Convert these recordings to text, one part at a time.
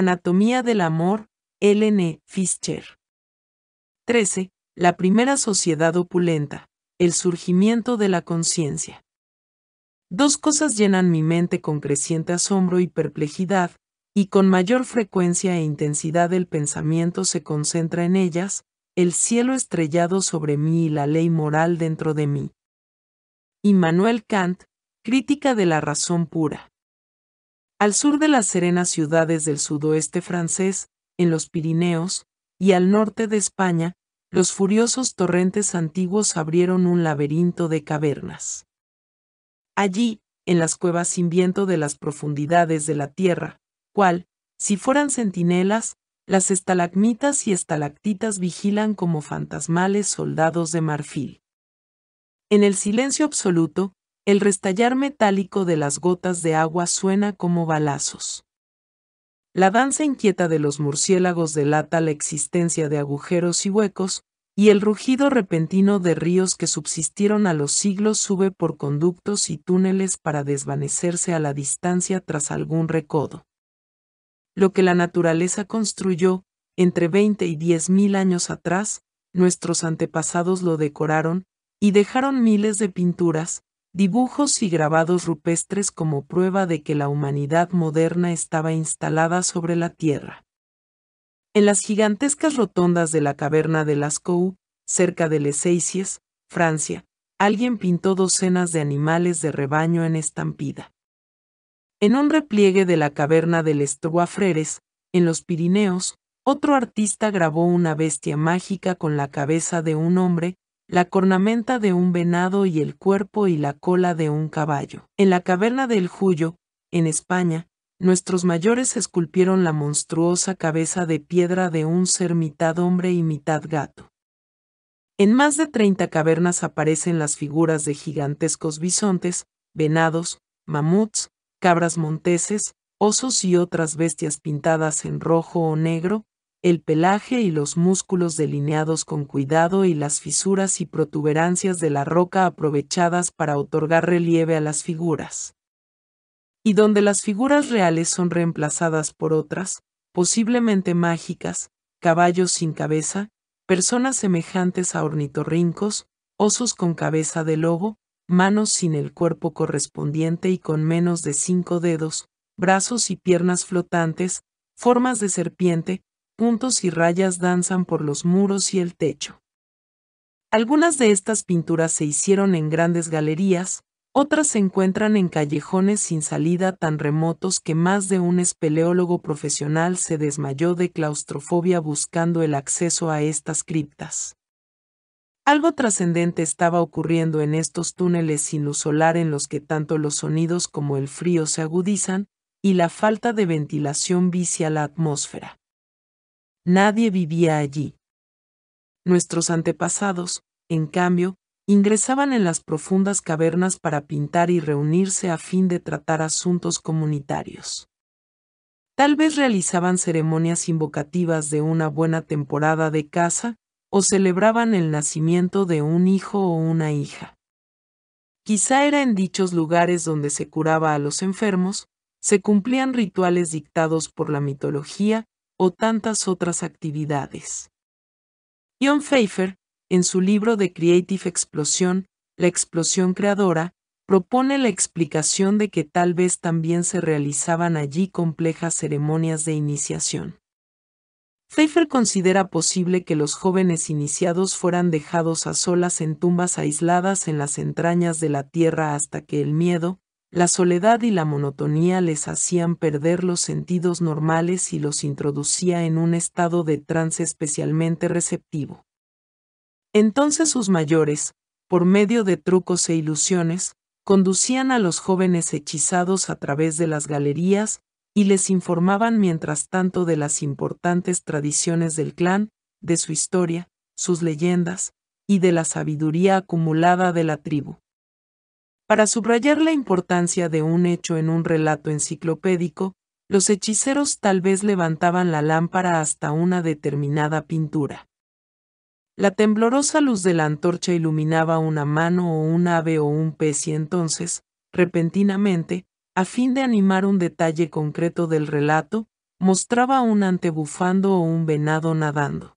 Anatomía del Amor, L.N. Fischer. 13. La primera sociedad opulenta, el surgimiento de la conciencia. Dos cosas llenan mi mente con creciente asombro y perplejidad, y con mayor frecuencia e intensidad el pensamiento se concentra en ellas, el cielo estrellado sobre mí y la ley moral dentro de mí. Immanuel Kant, Crítica de la Razón Pura al sur de las serenas ciudades del sudoeste francés, en los Pirineos, y al norte de España, los furiosos torrentes antiguos abrieron un laberinto de cavernas. Allí, en las cuevas sin viento de las profundidades de la tierra, cual, si fueran centinelas, las estalagmitas y estalactitas vigilan como fantasmales soldados de marfil. En el silencio absoluto, el restallar metálico de las gotas de agua suena como balazos. La danza inquieta de los murciélagos delata la existencia de agujeros y huecos, y el rugido repentino de ríos que subsistieron a los siglos sube por conductos y túneles para desvanecerse a la distancia tras algún recodo. Lo que la naturaleza construyó, entre 20 y 10 mil años atrás, nuestros antepasados lo decoraron, y dejaron miles de pinturas, dibujos y grabados rupestres como prueba de que la humanidad moderna estaba instalada sobre la Tierra. En las gigantescas rotondas de la caverna de Lascaux, cerca de Les Eyzies, Francia, alguien pintó docenas de animales de rebaño en estampida. En un repliegue de la caverna del Estroa Freres, en los Pirineos, otro artista grabó una bestia mágica con la cabeza de un hombre, la cornamenta de un venado y el cuerpo y la cola de un caballo. En la caverna del Juyo, en España, nuestros mayores esculpieron la monstruosa cabeza de piedra de un ser mitad hombre y mitad gato. En más de 30 cavernas aparecen las figuras de gigantescos bisontes, venados, mamuts, cabras monteses, osos y otras bestias pintadas en rojo o negro, el pelaje y los músculos delineados con cuidado y las fisuras y protuberancias de la roca aprovechadas para otorgar relieve a las figuras. Y donde las figuras reales son reemplazadas por otras, posiblemente mágicas, caballos sin cabeza, personas semejantes a ornitorrincos, osos con cabeza de lobo, manos sin el cuerpo correspondiente y con menos de cinco dedos, brazos y piernas flotantes, formas de serpiente, puntos y rayas danzan por los muros y el techo. Algunas de estas pinturas se hicieron en grandes galerías, otras se encuentran en callejones sin salida tan remotos que más de un espeleólogo profesional se desmayó de claustrofobia buscando el acceso a estas criptas. Algo trascendente estaba ocurriendo en estos túneles sin en los que tanto los sonidos como el frío se agudizan, y la falta de ventilación vicia la atmósfera. Nadie vivía allí. Nuestros antepasados, en cambio, ingresaban en las profundas cavernas para pintar y reunirse a fin de tratar asuntos comunitarios. Tal vez realizaban ceremonias invocativas de una buena temporada de caza o celebraban el nacimiento de un hijo o una hija. Quizá era en dichos lugares donde se curaba a los enfermos, se cumplían rituales dictados por la mitología o tantas otras actividades. John Pfeiffer, en su libro de Creative Explosion, La explosión creadora, propone la explicación de que tal vez también se realizaban allí complejas ceremonias de iniciación. Pfeiffer considera posible que los jóvenes iniciados fueran dejados a solas en tumbas aisladas en las entrañas de la tierra hasta que el miedo, la soledad y la monotonía les hacían perder los sentidos normales y los introducía en un estado de trance especialmente receptivo. Entonces sus mayores, por medio de trucos e ilusiones, conducían a los jóvenes hechizados a través de las galerías y les informaban mientras tanto de las importantes tradiciones del clan, de su historia, sus leyendas, y de la sabiduría acumulada de la tribu. Para subrayar la importancia de un hecho en un relato enciclopédico, los hechiceros tal vez levantaban la lámpara hasta una determinada pintura. La temblorosa luz de la antorcha iluminaba una mano o un ave o un pez y entonces, repentinamente, a fin de animar un detalle concreto del relato, mostraba un antebufando o un venado nadando.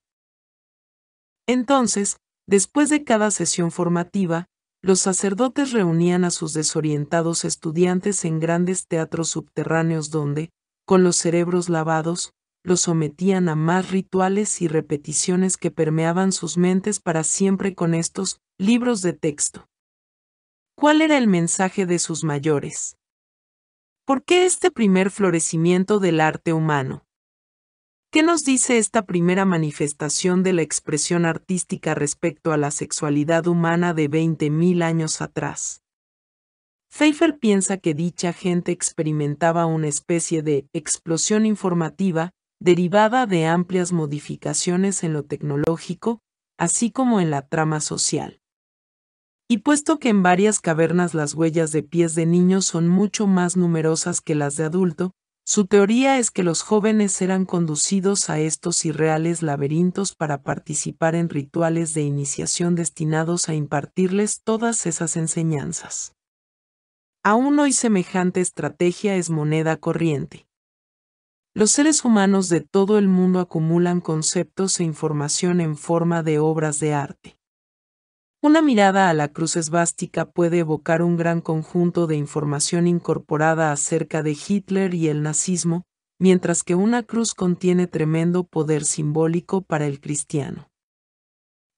Entonces, después de cada sesión formativa, los sacerdotes reunían a sus desorientados estudiantes en grandes teatros subterráneos donde, con los cerebros lavados, los sometían a más rituales y repeticiones que permeaban sus mentes para siempre con estos libros de texto. ¿Cuál era el mensaje de sus mayores? ¿Por qué este primer florecimiento del arte humano? ¿Qué nos dice esta primera manifestación de la expresión artística respecto a la sexualidad humana de 20.000 años atrás? Pfeiffer piensa que dicha gente experimentaba una especie de explosión informativa derivada de amplias modificaciones en lo tecnológico, así como en la trama social. Y puesto que en varias cavernas las huellas de pies de niños son mucho más numerosas que las de adulto, su teoría es que los jóvenes eran conducidos a estos irreales laberintos para participar en rituales de iniciación destinados a impartirles todas esas enseñanzas. Aún hoy semejante estrategia es moneda corriente. Los seres humanos de todo el mundo acumulan conceptos e información en forma de obras de arte. Una mirada a la cruz esvástica puede evocar un gran conjunto de información incorporada acerca de Hitler y el nazismo, mientras que una cruz contiene tremendo poder simbólico para el cristiano.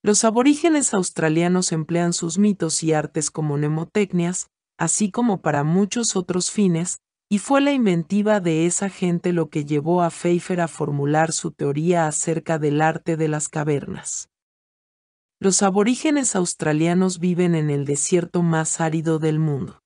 Los aborígenes australianos emplean sus mitos y artes como mnemotecnias, así como para muchos otros fines, y fue la inventiva de esa gente lo que llevó a Pfeiffer a formular su teoría acerca del arte de las cavernas. Los aborígenes australianos viven en el desierto más árido del mundo.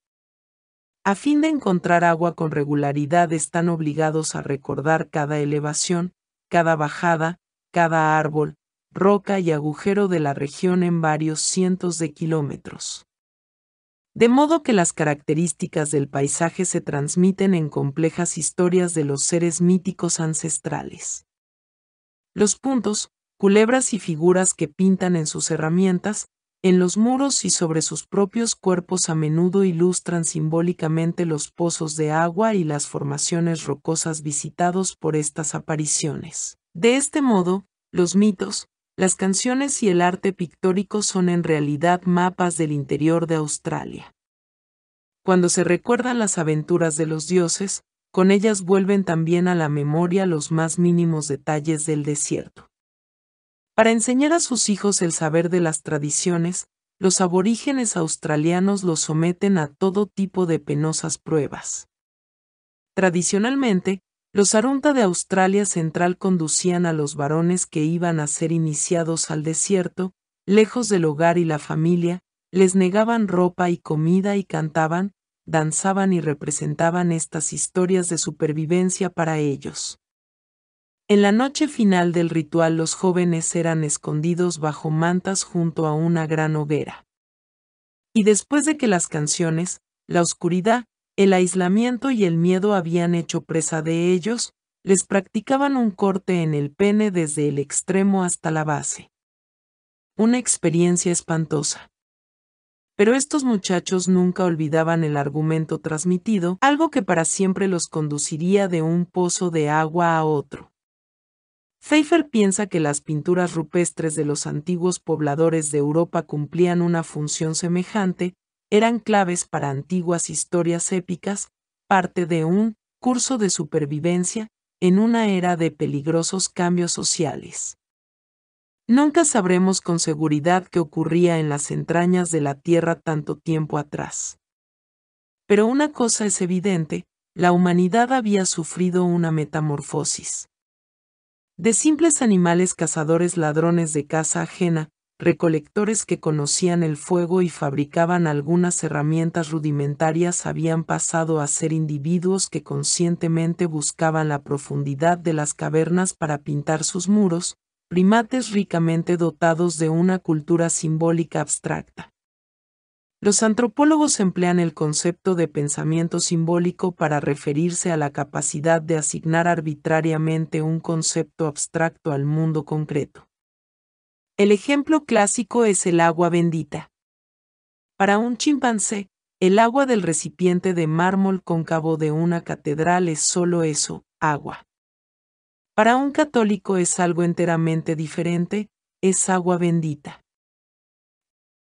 A fin de encontrar agua con regularidad están obligados a recordar cada elevación, cada bajada, cada árbol, roca y agujero de la región en varios cientos de kilómetros. De modo que las características del paisaje se transmiten en complejas historias de los seres míticos ancestrales. Los puntos, culebras y figuras que pintan en sus herramientas, en los muros y sobre sus propios cuerpos a menudo ilustran simbólicamente los pozos de agua y las formaciones rocosas visitados por estas apariciones. De este modo, los mitos, las canciones y el arte pictórico son en realidad mapas del interior de Australia. Cuando se recuerdan las aventuras de los dioses, con ellas vuelven también a la memoria los más mínimos detalles del desierto. Para enseñar a sus hijos el saber de las tradiciones, los aborígenes australianos los someten a todo tipo de penosas pruebas. Tradicionalmente, los Arunta de Australia Central conducían a los varones que iban a ser iniciados al desierto, lejos del hogar y la familia, les negaban ropa y comida y cantaban, danzaban y representaban estas historias de supervivencia para ellos. En la noche final del ritual los jóvenes eran escondidos bajo mantas junto a una gran hoguera. Y después de que las canciones, la oscuridad, el aislamiento y el miedo habían hecho presa de ellos, les practicaban un corte en el pene desde el extremo hasta la base. Una experiencia espantosa. Pero estos muchachos nunca olvidaban el argumento transmitido, algo que para siempre los conduciría de un pozo de agua a otro. Pfeiffer piensa que las pinturas rupestres de los antiguos pobladores de Europa cumplían una función semejante, eran claves para antiguas historias épicas, parte de un curso de supervivencia en una era de peligrosos cambios sociales. Nunca sabremos con seguridad qué ocurría en las entrañas de la Tierra tanto tiempo atrás. Pero una cosa es evidente, la humanidad había sufrido una metamorfosis de simples animales cazadores ladrones de casa ajena, recolectores que conocían el fuego y fabricaban algunas herramientas rudimentarias habían pasado a ser individuos que conscientemente buscaban la profundidad de las cavernas para pintar sus muros, primates ricamente dotados de una cultura simbólica abstracta. Los antropólogos emplean el concepto de pensamiento simbólico para referirse a la capacidad de asignar arbitrariamente un concepto abstracto al mundo concreto. El ejemplo clásico es el agua bendita. Para un chimpancé, el agua del recipiente de mármol cóncavo de una catedral es solo eso, agua. Para un católico es algo enteramente diferente, es agua bendita.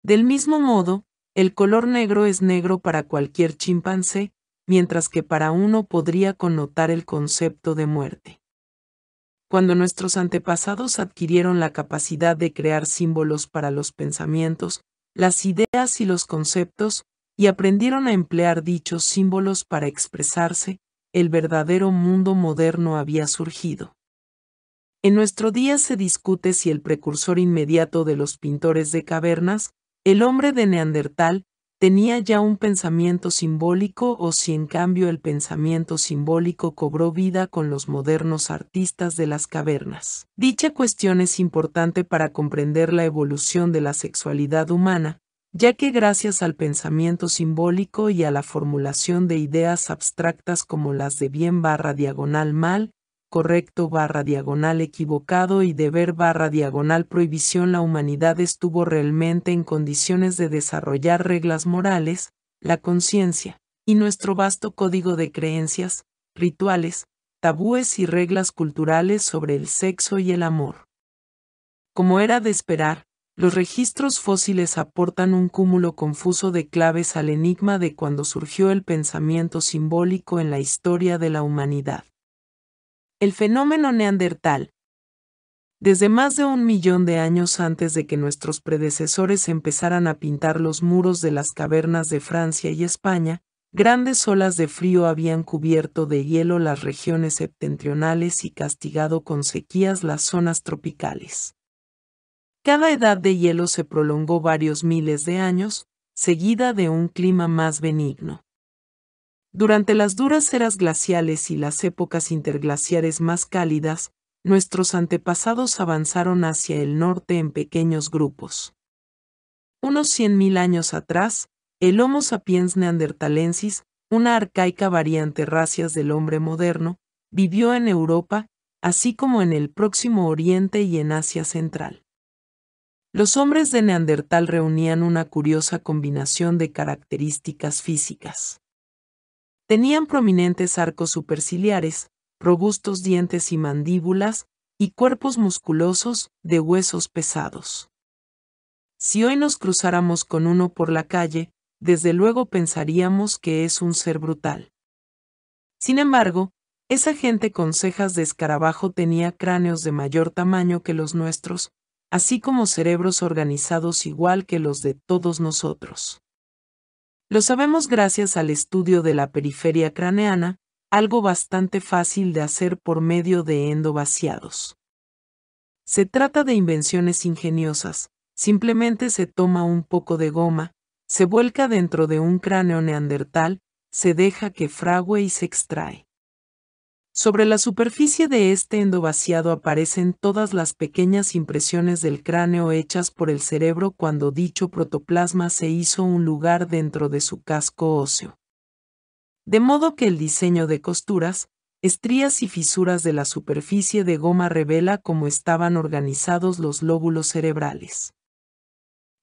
Del mismo modo, el color negro es negro para cualquier chimpancé, mientras que para uno podría connotar el concepto de muerte. Cuando nuestros antepasados adquirieron la capacidad de crear símbolos para los pensamientos, las ideas y los conceptos, y aprendieron a emplear dichos símbolos para expresarse, el verdadero mundo moderno había surgido. En nuestro día se discute si el precursor inmediato de los pintores de cavernas, el hombre de Neandertal tenía ya un pensamiento simbólico o si en cambio el pensamiento simbólico cobró vida con los modernos artistas de las cavernas. Dicha cuestión es importante para comprender la evolución de la sexualidad humana, ya que gracias al pensamiento simbólico y a la formulación de ideas abstractas como las de bien barra diagonal mal, correcto barra diagonal equivocado y deber barra diagonal prohibición la humanidad estuvo realmente en condiciones de desarrollar reglas morales, la conciencia, y nuestro vasto código de creencias, rituales, tabúes y reglas culturales sobre el sexo y el amor. Como era de esperar, los registros fósiles aportan un cúmulo confuso de claves al enigma de cuando surgió el pensamiento simbólico en la historia de la humanidad el fenómeno neandertal. Desde más de un millón de años antes de que nuestros predecesores empezaran a pintar los muros de las cavernas de Francia y España, grandes olas de frío habían cubierto de hielo las regiones septentrionales y castigado con sequías las zonas tropicales. Cada edad de hielo se prolongó varios miles de años, seguida de un clima más benigno. Durante las duras eras glaciales y las épocas interglaciares más cálidas, nuestros antepasados avanzaron hacia el norte en pequeños grupos. Unos 100.000 años atrás, el Homo sapiens neandertalensis, una arcaica variante racias del hombre moderno, vivió en Europa, así como en el Próximo Oriente y en Asia Central. Los hombres de Neandertal reunían una curiosa combinación de características físicas. Tenían prominentes arcos superciliares, robustos dientes y mandíbulas, y cuerpos musculosos de huesos pesados. Si hoy nos cruzáramos con uno por la calle, desde luego pensaríamos que es un ser brutal. Sin embargo, esa gente con cejas de escarabajo tenía cráneos de mayor tamaño que los nuestros, así como cerebros organizados igual que los de todos nosotros. Lo sabemos gracias al estudio de la periferia craneana, algo bastante fácil de hacer por medio de endovaciados. Se trata de invenciones ingeniosas, simplemente se toma un poco de goma, se vuelca dentro de un cráneo neandertal, se deja que frague y se extrae. Sobre la superficie de este endovaciado aparecen todas las pequeñas impresiones del cráneo hechas por el cerebro cuando dicho protoplasma se hizo un lugar dentro de su casco óseo. De modo que el diseño de costuras, estrías y fisuras de la superficie de goma revela cómo estaban organizados los lóbulos cerebrales.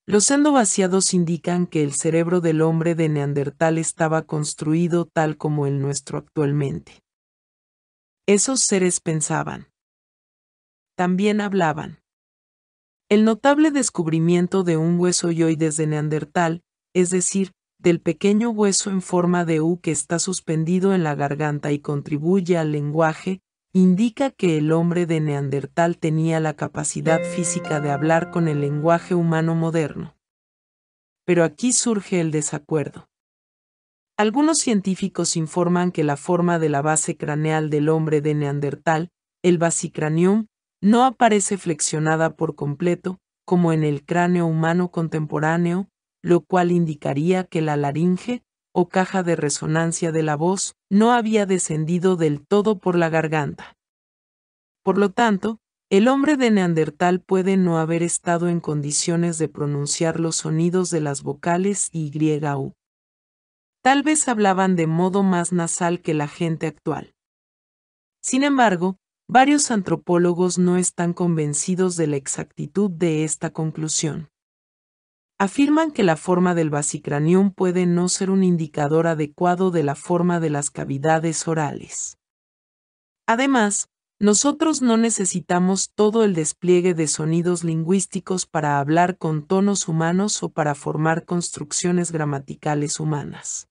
Los endovaciados indican que el cerebro del hombre de Neandertal estaba construido tal como el nuestro actualmente. Esos seres pensaban. También hablaban. El notable descubrimiento de un hueso yoides de Neandertal, es decir, del pequeño hueso en forma de U que está suspendido en la garganta y contribuye al lenguaje, indica que el hombre de Neandertal tenía la capacidad física de hablar con el lenguaje humano moderno. Pero aquí surge el desacuerdo. Algunos científicos informan que la forma de la base craneal del hombre de Neandertal, el basicranium, no aparece flexionada por completo, como en el cráneo humano contemporáneo, lo cual indicaría que la laringe, o caja de resonancia de la voz, no había descendido del todo por la garganta. Por lo tanto, el hombre de Neandertal puede no haber estado en condiciones de pronunciar los sonidos de las vocales Y u, Tal vez hablaban de modo más nasal que la gente actual. Sin embargo, varios antropólogos no están convencidos de la exactitud de esta conclusión. Afirman que la forma del basicranión puede no ser un indicador adecuado de la forma de las cavidades orales. Además, nosotros no necesitamos todo el despliegue de sonidos lingüísticos para hablar con tonos humanos o para formar construcciones gramaticales humanas.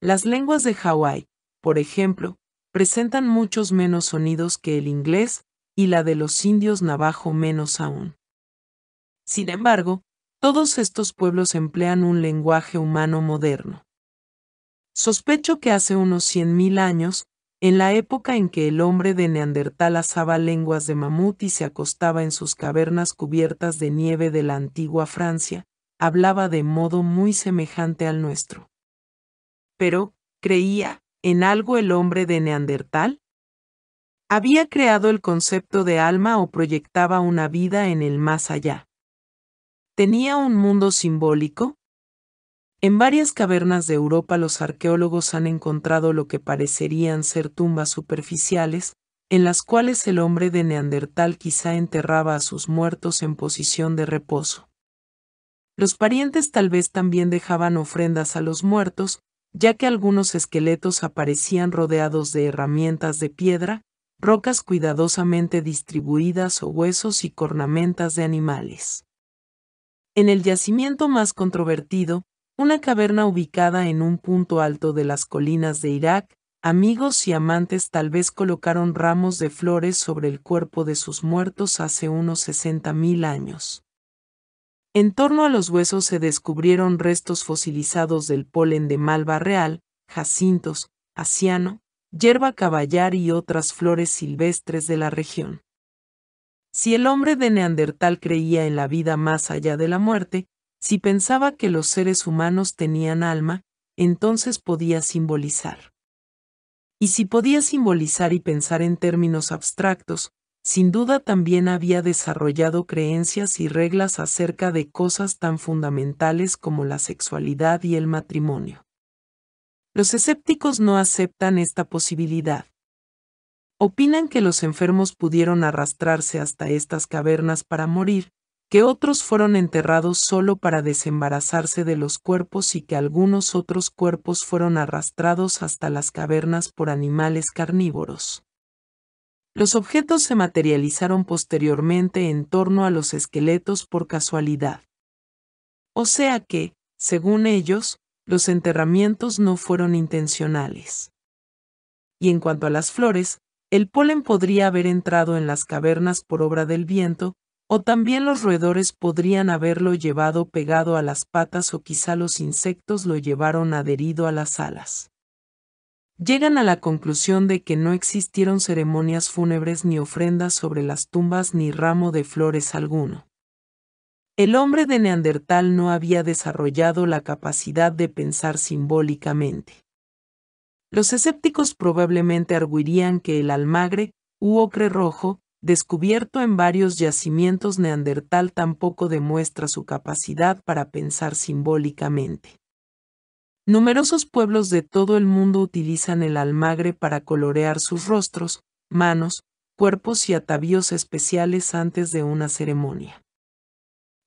Las lenguas de Hawái, por ejemplo, presentan muchos menos sonidos que el inglés y la de los indios navajo menos aún. Sin embargo, todos estos pueblos emplean un lenguaje humano moderno. Sospecho que hace unos 100.000 años, en la época en que el hombre de Neandertal asaba lenguas de mamut y se acostaba en sus cavernas cubiertas de nieve de la antigua Francia, hablaba de modo muy semejante al nuestro pero, ¿creía en algo el hombre de Neandertal? ¿Había creado el concepto de alma o proyectaba una vida en el más allá? ¿Tenía un mundo simbólico? En varias cavernas de Europa los arqueólogos han encontrado lo que parecerían ser tumbas superficiales, en las cuales el hombre de Neandertal quizá enterraba a sus muertos en posición de reposo. Los parientes tal vez también dejaban ofrendas a los muertos, ya que algunos esqueletos aparecían rodeados de herramientas de piedra, rocas cuidadosamente distribuidas o huesos y cornamentas de animales. En el yacimiento más controvertido, una caverna ubicada en un punto alto de las colinas de Irak, amigos y amantes tal vez colocaron ramos de flores sobre el cuerpo de sus muertos hace unos 60.000 años. En torno a los huesos se descubrieron restos fosilizados del polen de malva real, jacintos, asiano, hierba caballar y otras flores silvestres de la región. Si el hombre de Neandertal creía en la vida más allá de la muerte, si pensaba que los seres humanos tenían alma, entonces podía simbolizar. Y si podía simbolizar y pensar en términos abstractos, sin duda también había desarrollado creencias y reglas acerca de cosas tan fundamentales como la sexualidad y el matrimonio. Los escépticos no aceptan esta posibilidad. Opinan que los enfermos pudieron arrastrarse hasta estas cavernas para morir, que otros fueron enterrados solo para desembarazarse de los cuerpos y que algunos otros cuerpos fueron arrastrados hasta las cavernas por animales carnívoros. Los objetos se materializaron posteriormente en torno a los esqueletos por casualidad. O sea que, según ellos, los enterramientos no fueron intencionales. Y en cuanto a las flores, el polen podría haber entrado en las cavernas por obra del viento, o también los roedores podrían haberlo llevado pegado a las patas o quizá los insectos lo llevaron adherido a las alas llegan a la conclusión de que no existieron ceremonias fúnebres ni ofrendas sobre las tumbas ni ramo de flores alguno. El hombre de Neandertal no había desarrollado la capacidad de pensar simbólicamente. Los escépticos probablemente arguirían que el almagre, u ocre rojo, descubierto en varios yacimientos neandertal tampoco demuestra su capacidad para pensar simbólicamente. Numerosos pueblos de todo el mundo utilizan el almagre para colorear sus rostros, manos, cuerpos y atavíos especiales antes de una ceremonia.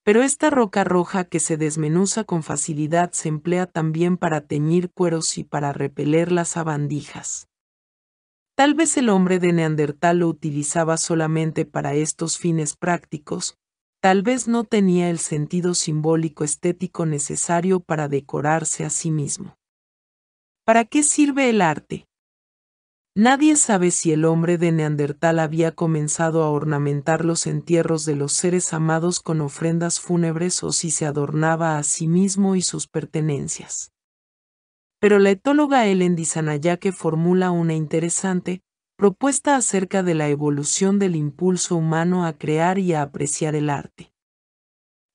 Pero esta roca roja que se desmenuza con facilidad se emplea también para teñir cueros y para repeler las abandijas. Tal vez el hombre de Neandertal lo utilizaba solamente para estos fines prácticos, Tal vez no tenía el sentido simbólico estético necesario para decorarse a sí mismo. ¿Para qué sirve el arte? Nadie sabe si el hombre de Neandertal había comenzado a ornamentar los entierros de los seres amados con ofrendas fúnebres o si se adornaba a sí mismo y sus pertenencias. Pero la etóloga Ellen Disanayake formula una interesante, propuesta acerca de la evolución del impulso humano a crear y a apreciar el arte.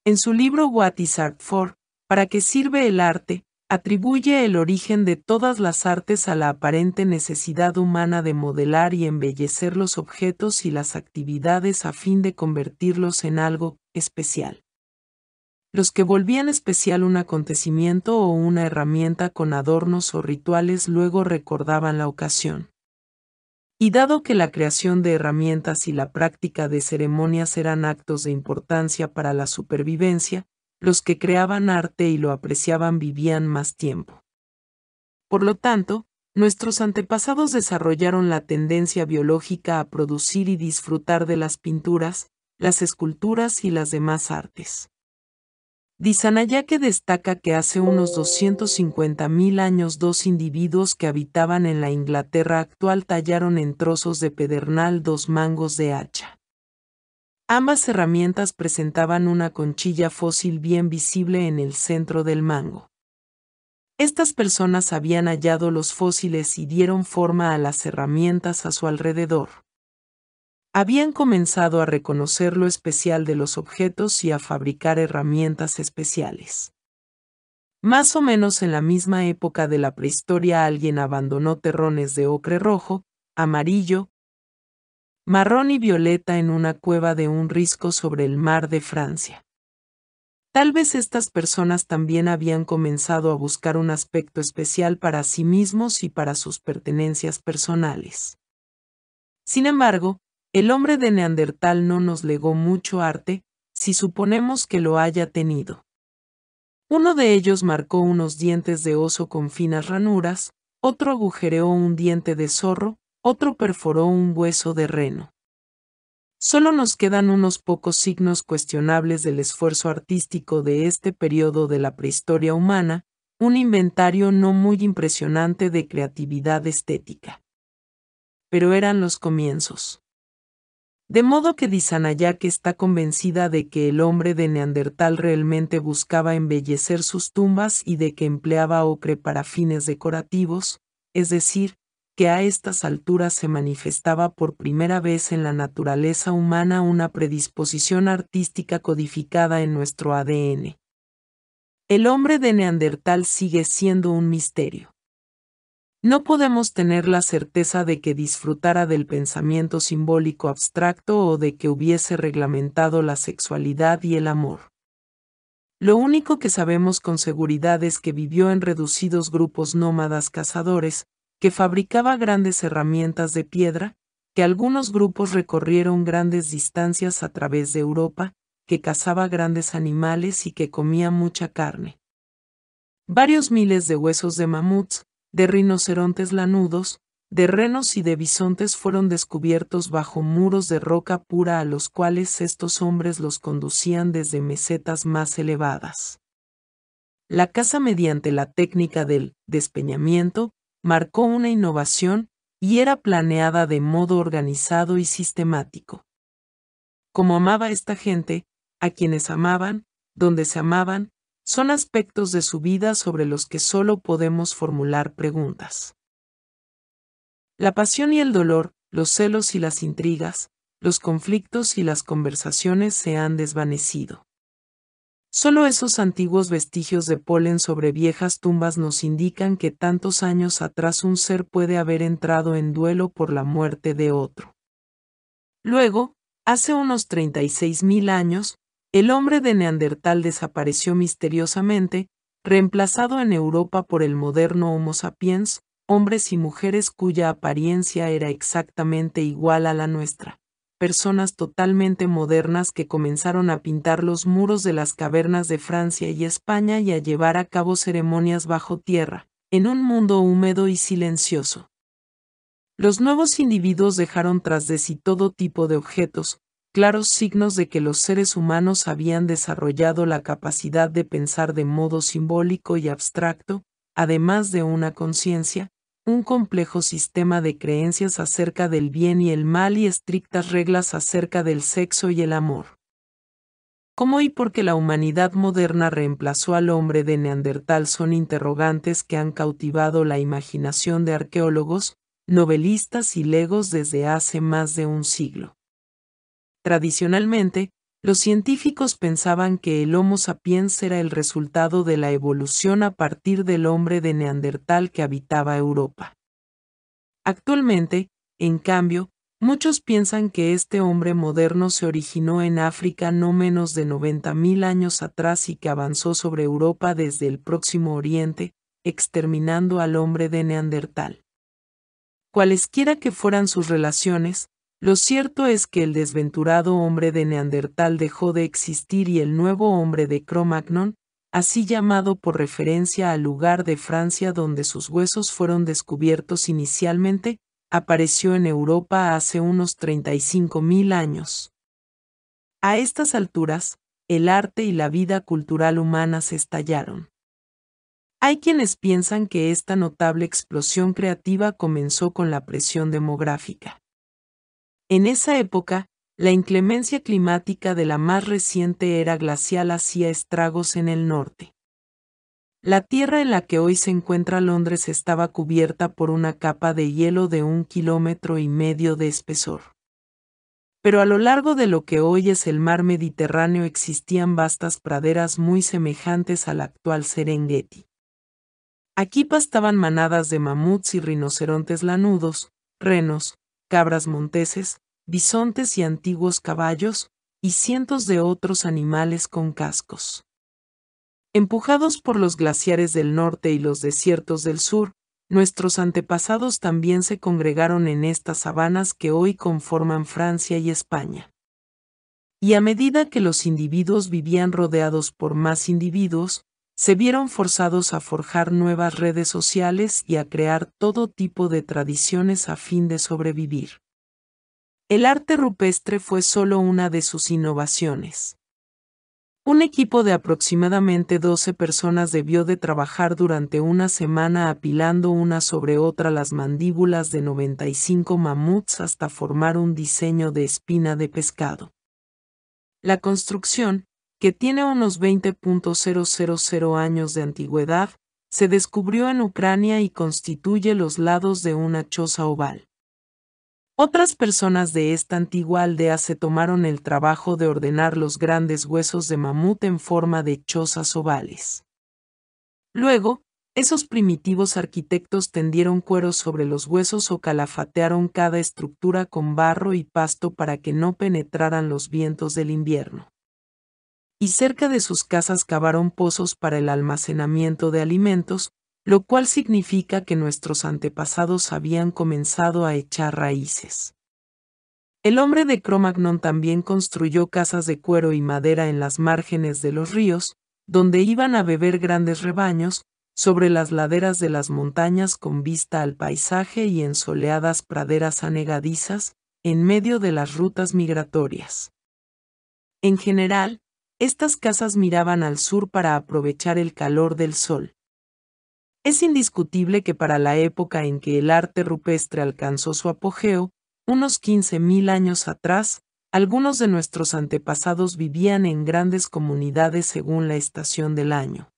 En su libro What is Art for? ¿Para qué sirve el arte? atribuye el origen de todas las artes a la aparente necesidad humana de modelar y embellecer los objetos y las actividades a fin de convertirlos en algo especial. Los que volvían especial un acontecimiento o una herramienta con adornos o rituales luego recordaban la ocasión. Y dado que la creación de herramientas y la práctica de ceremonias eran actos de importancia para la supervivencia, los que creaban arte y lo apreciaban vivían más tiempo. Por lo tanto, nuestros antepasados desarrollaron la tendencia biológica a producir y disfrutar de las pinturas, las esculturas y las demás artes que destaca que hace unos 250.000 años dos individuos que habitaban en la Inglaterra actual tallaron en trozos de pedernal dos mangos de hacha. Ambas herramientas presentaban una conchilla fósil bien visible en el centro del mango. Estas personas habían hallado los fósiles y dieron forma a las herramientas a su alrededor habían comenzado a reconocer lo especial de los objetos y a fabricar herramientas especiales. Más o menos en la misma época de la prehistoria alguien abandonó terrones de ocre rojo, amarillo, marrón y violeta en una cueva de un risco sobre el mar de Francia. Tal vez estas personas también habían comenzado a buscar un aspecto especial para sí mismos y para sus pertenencias personales. Sin embargo, el hombre de Neandertal no nos legó mucho arte, si suponemos que lo haya tenido. Uno de ellos marcó unos dientes de oso con finas ranuras, otro agujereó un diente de zorro, otro perforó un hueso de reno. Solo nos quedan unos pocos signos cuestionables del esfuerzo artístico de este periodo de la prehistoria humana, un inventario no muy impresionante de creatividad estética. Pero eran los comienzos. De modo que Dizanayak está convencida de que el hombre de Neandertal realmente buscaba embellecer sus tumbas y de que empleaba ocre para fines decorativos, es decir, que a estas alturas se manifestaba por primera vez en la naturaleza humana una predisposición artística codificada en nuestro ADN. El hombre de Neandertal sigue siendo un misterio no podemos tener la certeza de que disfrutara del pensamiento simbólico abstracto o de que hubiese reglamentado la sexualidad y el amor. Lo único que sabemos con seguridad es que vivió en reducidos grupos nómadas cazadores, que fabricaba grandes herramientas de piedra, que algunos grupos recorrieron grandes distancias a través de Europa, que cazaba grandes animales y que comía mucha carne. Varios miles de huesos de mamuts, de rinocerontes lanudos, de renos y de bisontes fueron descubiertos bajo muros de roca pura a los cuales estos hombres los conducían desde mesetas más elevadas. La caza mediante la técnica del despeñamiento marcó una innovación y era planeada de modo organizado y sistemático. Como amaba esta gente, a quienes amaban, donde se amaban, son aspectos de su vida sobre los que solo podemos formular preguntas. La pasión y el dolor, los celos y las intrigas, los conflictos y las conversaciones se han desvanecido. Solo esos antiguos vestigios de polen sobre viejas tumbas nos indican que tantos años atrás un ser puede haber entrado en duelo por la muerte de otro. Luego, hace unos 36.000 años, el hombre de Neandertal desapareció misteriosamente, reemplazado en Europa por el moderno Homo sapiens, hombres y mujeres cuya apariencia era exactamente igual a la nuestra, personas totalmente modernas que comenzaron a pintar los muros de las cavernas de Francia y España y a llevar a cabo ceremonias bajo tierra, en un mundo húmedo y silencioso. Los nuevos individuos dejaron tras de sí todo tipo de objetos, claros signos de que los seres humanos habían desarrollado la capacidad de pensar de modo simbólico y abstracto, además de una conciencia, un complejo sistema de creencias acerca del bien y el mal y estrictas reglas acerca del sexo y el amor. ¿Cómo y por qué la humanidad moderna reemplazó al hombre de Neandertal son interrogantes que han cautivado la imaginación de arqueólogos, novelistas y legos desde hace más de un siglo? Tradicionalmente, los científicos pensaban que el Homo sapiens era el resultado de la evolución a partir del hombre de Neandertal que habitaba Europa. Actualmente, en cambio, muchos piensan que este hombre moderno se originó en África no menos de 90.000 años atrás y que avanzó sobre Europa desde el Próximo Oriente, exterminando al hombre de Neandertal. Cualesquiera que fueran sus relaciones, lo cierto es que el desventurado hombre de Neandertal dejó de existir y el nuevo hombre de Cro-Magnon, así llamado por referencia al lugar de Francia donde sus huesos fueron descubiertos inicialmente, apareció en Europa hace unos 35.000 años. A estas alturas, el arte y la vida cultural humana se estallaron. Hay quienes piensan que esta notable explosión creativa comenzó con la presión demográfica. En esa época, la inclemencia climática de la más reciente era glacial hacía estragos en el norte. La tierra en la que hoy se encuentra Londres estaba cubierta por una capa de hielo de un kilómetro y medio de espesor. Pero a lo largo de lo que hoy es el mar Mediterráneo existían vastas praderas muy semejantes al actual Serengeti. Aquí pastaban manadas de mamuts y rinocerontes lanudos, renos, cabras monteses, bisontes y antiguos caballos, y cientos de otros animales con cascos. Empujados por los glaciares del norte y los desiertos del sur, nuestros antepasados también se congregaron en estas sabanas que hoy conforman Francia y España. Y a medida que los individuos vivían rodeados por más individuos, se vieron forzados a forjar nuevas redes sociales y a crear todo tipo de tradiciones a fin de sobrevivir. El arte rupestre fue solo una de sus innovaciones. Un equipo de aproximadamente 12 personas debió de trabajar durante una semana apilando una sobre otra las mandíbulas de 95 mamuts hasta formar un diseño de espina de pescado. La construcción, que tiene unos 20.000 años de antigüedad, se descubrió en Ucrania y constituye los lados de una choza oval. Otras personas de esta antigua aldea se tomaron el trabajo de ordenar los grandes huesos de mamut en forma de chozas ovales. Luego, esos primitivos arquitectos tendieron cueros sobre los huesos o calafatearon cada estructura con barro y pasto para que no penetraran los vientos del invierno y cerca de sus casas cavaron pozos para el almacenamiento de alimentos, lo cual significa que nuestros antepasados habían comenzado a echar raíces. El hombre de Cromagnon también construyó casas de cuero y madera en las márgenes de los ríos, donde iban a beber grandes rebaños, sobre las laderas de las montañas con vista al paisaje y en soleadas praderas anegadizas, en medio de las rutas migratorias. En general, estas casas miraban al sur para aprovechar el calor del sol. Es indiscutible que para la época en que el arte rupestre alcanzó su apogeo, unos 15.000 años atrás, algunos de nuestros antepasados vivían en grandes comunidades según la estación del año.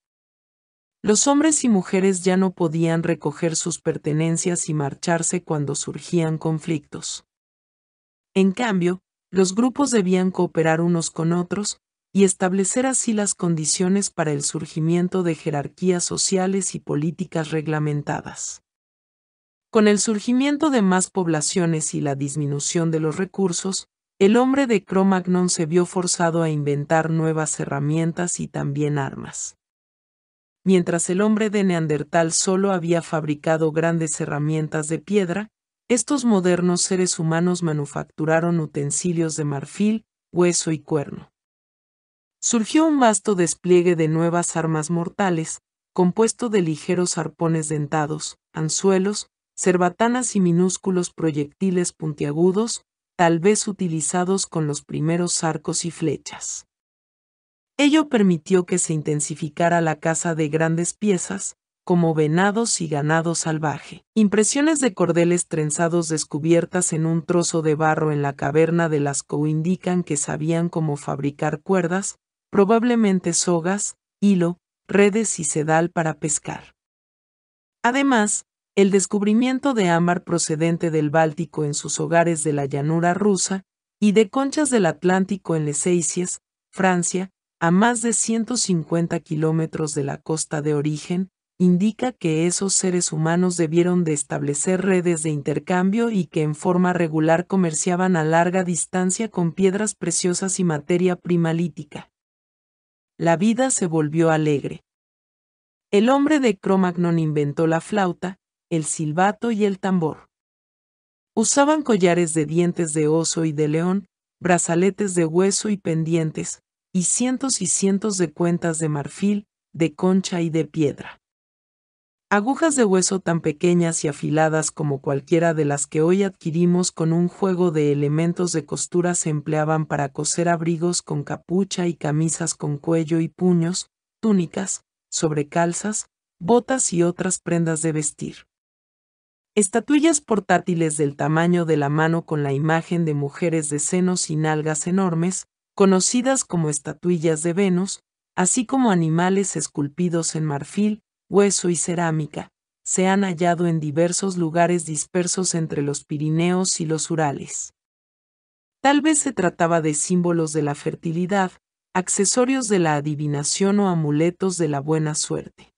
Los hombres y mujeres ya no podían recoger sus pertenencias y marcharse cuando surgían conflictos. En cambio, los grupos debían cooperar unos con otros, y establecer así las condiciones para el surgimiento de jerarquías sociales y políticas reglamentadas. Con el surgimiento de más poblaciones y la disminución de los recursos, el hombre de Cro-Magnon se vio forzado a inventar nuevas herramientas y también armas. Mientras el hombre de Neandertal solo había fabricado grandes herramientas de piedra, estos modernos seres humanos manufacturaron utensilios de marfil, hueso y cuerno surgió un vasto despliegue de nuevas armas mortales, compuesto de ligeros arpones dentados, anzuelos, cerbatanas y minúsculos proyectiles puntiagudos, tal vez utilizados con los primeros arcos y flechas. Ello permitió que se intensificara la caza de grandes piezas, como venados y ganado salvaje. Impresiones de cordeles trenzados descubiertas en un trozo de barro en la caverna de Lascaux indican que sabían cómo fabricar cuerdas, probablemente sogas, hilo, redes y sedal para pescar. Además, el descubrimiento de ámbar procedente del Báltico en sus hogares de la llanura rusa y de conchas del Atlántico en Les Francia, a más de 150 kilómetros de la costa de origen, indica que esos seres humanos debieron de establecer redes de intercambio y que en forma regular comerciaban a larga distancia con piedras preciosas y materia prima la vida se volvió alegre. El hombre de Cromagnon inventó la flauta, el silbato y el tambor. Usaban collares de dientes de oso y de león, brazaletes de hueso y pendientes, y cientos y cientos de cuentas de marfil, de concha y de piedra. Agujas de hueso tan pequeñas y afiladas como cualquiera de las que hoy adquirimos con un juego de elementos de costura se empleaban para coser abrigos con capucha y camisas con cuello y puños, túnicas, sobrecalzas, botas y otras prendas de vestir. Estatuillas portátiles del tamaño de la mano con la imagen de mujeres de senos y nalgas enormes, conocidas como estatuillas de Venus, así como animales esculpidos en marfil, hueso y cerámica, se han hallado en diversos lugares dispersos entre los Pirineos y los Urales. Tal vez se trataba de símbolos de la fertilidad, accesorios de la adivinación o amuletos de la buena suerte.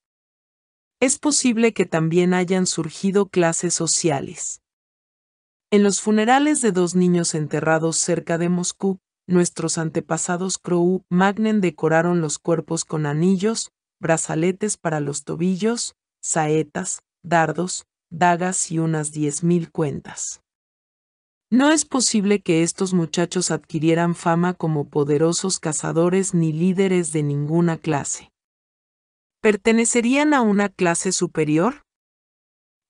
Es posible que también hayan surgido clases sociales. En los funerales de dos niños enterrados cerca de Moscú, nuestros antepasados Crow Magnen decoraron los cuerpos con anillos, brazaletes para los tobillos, saetas, dardos, dagas y unas diez mil cuentas. No es posible que estos muchachos adquirieran fama como poderosos cazadores ni líderes de ninguna clase. ¿Pertenecerían a una clase superior?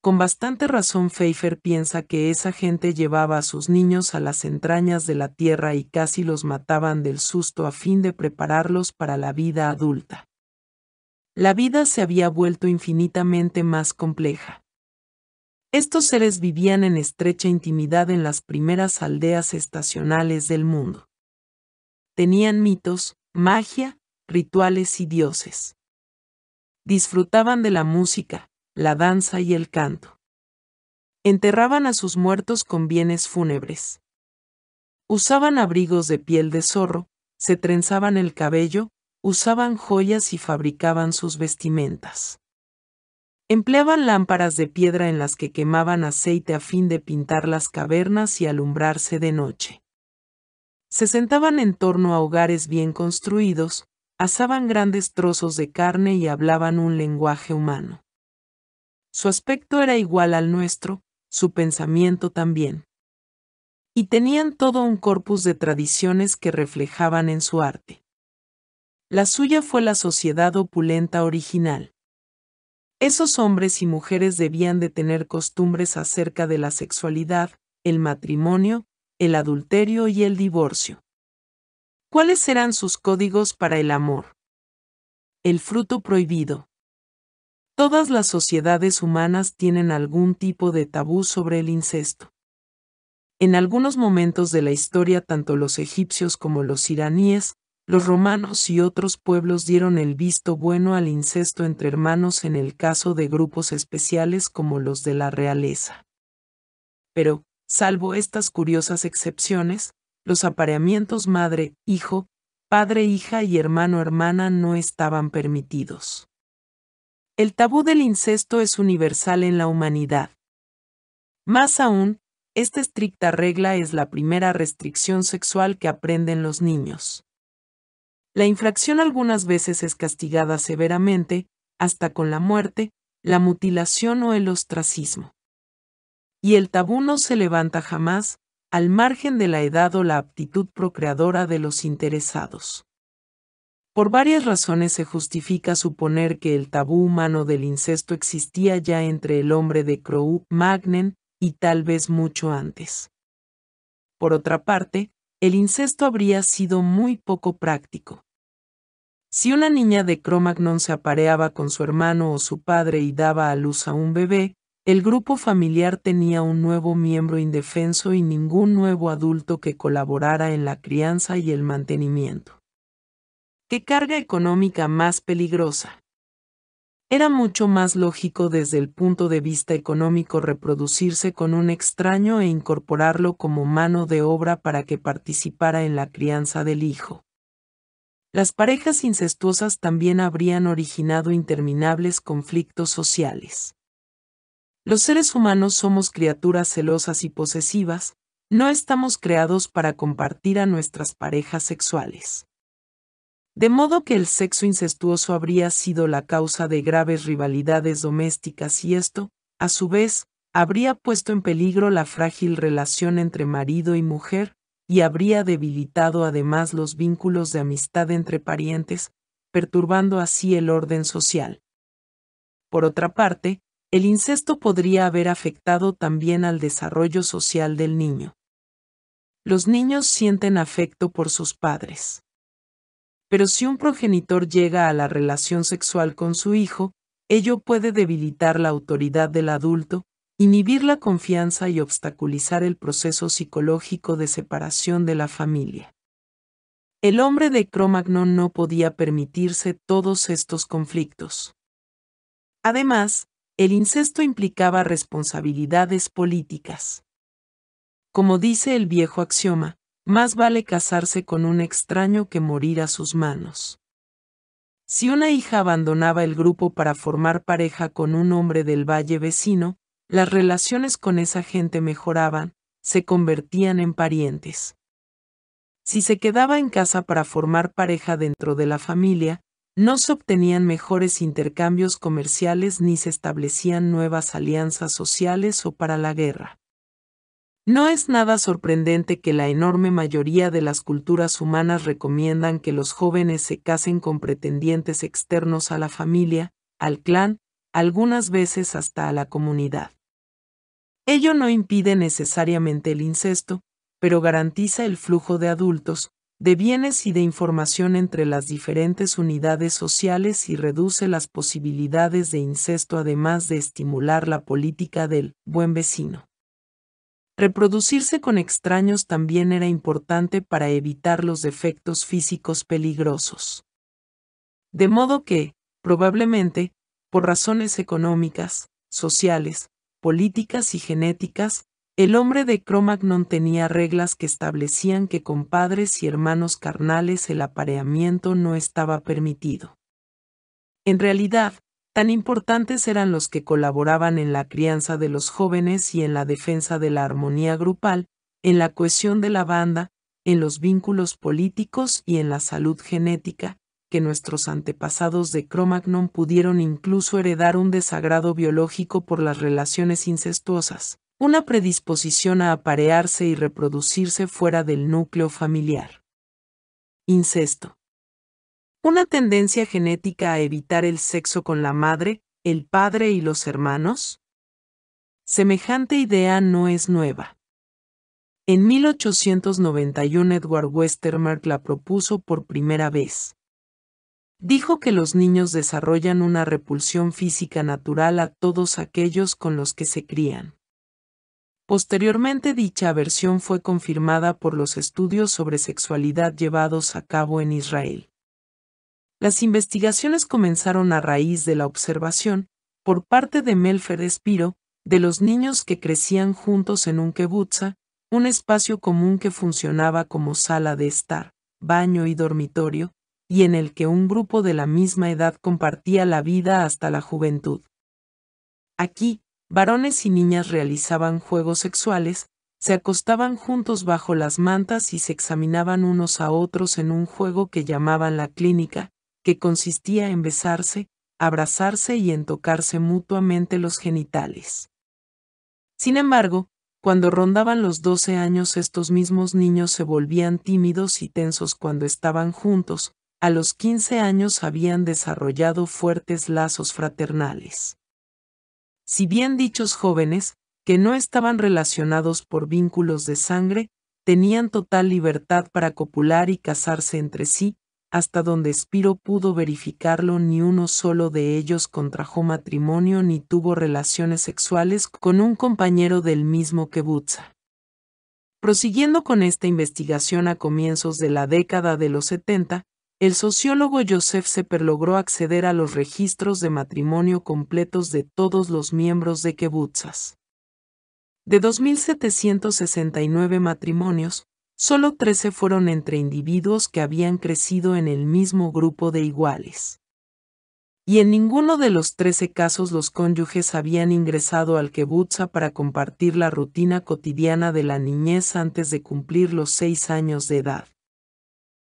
Con bastante razón Pfeiffer piensa que esa gente llevaba a sus niños a las entrañas de la tierra y casi los mataban del susto a fin de prepararlos para la vida adulta la vida se había vuelto infinitamente más compleja. Estos seres vivían en estrecha intimidad en las primeras aldeas estacionales del mundo. Tenían mitos, magia, rituales y dioses. Disfrutaban de la música, la danza y el canto. Enterraban a sus muertos con bienes fúnebres. Usaban abrigos de piel de zorro, se trenzaban el cabello, usaban joyas y fabricaban sus vestimentas. Empleaban lámparas de piedra en las que quemaban aceite a fin de pintar las cavernas y alumbrarse de noche. Se sentaban en torno a hogares bien construidos, asaban grandes trozos de carne y hablaban un lenguaje humano. Su aspecto era igual al nuestro, su pensamiento también. Y tenían todo un corpus de tradiciones que reflejaban en su arte. La suya fue la sociedad opulenta original. Esos hombres y mujeres debían de tener costumbres acerca de la sexualidad, el matrimonio, el adulterio y el divorcio. ¿Cuáles eran sus códigos para el amor? El fruto prohibido. Todas las sociedades humanas tienen algún tipo de tabú sobre el incesto. En algunos momentos de la historia tanto los egipcios como los iraníes los romanos y otros pueblos dieron el visto bueno al incesto entre hermanos en el caso de grupos especiales como los de la realeza. Pero, salvo estas curiosas excepciones, los apareamientos madre, hijo, padre, hija y hermano, hermana no estaban permitidos. El tabú del incesto es universal en la humanidad. Más aún, esta estricta regla es la primera restricción sexual que aprenden los niños. La infracción algunas veces es castigada severamente, hasta con la muerte, la mutilación o el ostracismo. Y el tabú no se levanta jamás, al margen de la edad o la aptitud procreadora de los interesados. Por varias razones se justifica suponer que el tabú humano del incesto existía ya entre el hombre de Crow Magnen y tal vez mucho antes. Por otra parte, el incesto habría sido muy poco práctico. Si una niña de Cromagnon se apareaba con su hermano o su padre y daba a luz a un bebé, el grupo familiar tenía un nuevo miembro indefenso y ningún nuevo adulto que colaborara en la crianza y el mantenimiento. ¿Qué carga económica más peligrosa? Era mucho más lógico desde el punto de vista económico reproducirse con un extraño e incorporarlo como mano de obra para que participara en la crianza del hijo. Las parejas incestuosas también habrían originado interminables conflictos sociales. Los seres humanos somos criaturas celosas y posesivas, no estamos creados para compartir a nuestras parejas sexuales. De modo que el sexo incestuoso habría sido la causa de graves rivalidades domésticas y esto, a su vez, habría puesto en peligro la frágil relación entre marido y mujer, y habría debilitado además los vínculos de amistad entre parientes, perturbando así el orden social. Por otra parte, el incesto podría haber afectado también al desarrollo social del niño. Los niños sienten afecto por sus padres. Pero si un progenitor llega a la relación sexual con su hijo, ello puede debilitar la autoridad del adulto, inhibir la confianza y obstaculizar el proceso psicológico de separación de la familia. El hombre de Cromagnon no podía permitirse todos estos conflictos. Además, el incesto implicaba responsabilidades políticas. Como dice el viejo axioma, más vale casarse con un extraño que morir a sus manos. Si una hija abandonaba el grupo para formar pareja con un hombre del valle vecino, las relaciones con esa gente mejoraban, se convertían en parientes. Si se quedaba en casa para formar pareja dentro de la familia, no se obtenían mejores intercambios comerciales ni se establecían nuevas alianzas sociales o para la guerra. No es nada sorprendente que la enorme mayoría de las culturas humanas recomiendan que los jóvenes se casen con pretendientes externos a la familia, al clan, algunas veces hasta a la comunidad. Ello no impide necesariamente el incesto, pero garantiza el flujo de adultos, de bienes y de información entre las diferentes unidades sociales y reduce las posibilidades de incesto además de estimular la política del buen vecino. Reproducirse con extraños también era importante para evitar los defectos físicos peligrosos. De modo que, probablemente, por razones económicas, sociales, políticas y genéticas, el hombre de Cromagnon tenía reglas que establecían que con padres y hermanos carnales el apareamiento no estaba permitido. En realidad, tan importantes eran los que colaboraban en la crianza de los jóvenes y en la defensa de la armonía grupal, en la cohesión de la banda, en los vínculos políticos y en la salud genética, que nuestros antepasados de Cro-Magnon pudieron incluso heredar un desagrado biológico por las relaciones incestuosas, una predisposición a aparearse y reproducirse fuera del núcleo familiar. Incesto. Una tendencia genética a evitar el sexo con la madre, el padre y los hermanos. Semejante idea no es nueva. En 1891 Edward Westermarck la propuso por primera vez. Dijo que los niños desarrollan una repulsión física natural a todos aquellos con los que se crían. Posteriormente dicha aversión fue confirmada por los estudios sobre sexualidad llevados a cabo en Israel. Las investigaciones comenzaron a raíz de la observación, por parte de Melfer Espiro, de los niños que crecían juntos en un kebutza, un espacio común que funcionaba como sala de estar, baño y dormitorio, y en el que un grupo de la misma edad compartía la vida hasta la juventud. Aquí, varones y niñas realizaban juegos sexuales, se acostaban juntos bajo las mantas y se examinaban unos a otros en un juego que llamaban la clínica, que consistía en besarse, abrazarse y en tocarse mutuamente los genitales. Sin embargo, cuando rondaban los 12 años estos mismos niños se volvían tímidos y tensos cuando estaban juntos, a los 15 años habían desarrollado fuertes lazos fraternales. Si bien dichos jóvenes, que no estaban relacionados por vínculos de sangre, tenían total libertad para copular y casarse entre sí, hasta donde Spiro pudo verificarlo ni uno solo de ellos contrajo matrimonio ni tuvo relaciones sexuales con un compañero del mismo que Butza. Prosiguiendo con esta investigación a comienzos de la década de los 70, el sociólogo Joseph Sepper logró acceder a los registros de matrimonio completos de todos los miembros de Kebutzas. De 2.769 matrimonios, solo 13 fueron entre individuos que habían crecido en el mismo grupo de iguales. Y en ninguno de los 13 casos los cónyuges habían ingresado al kebutza para compartir la rutina cotidiana de la niñez antes de cumplir los 6 años de edad.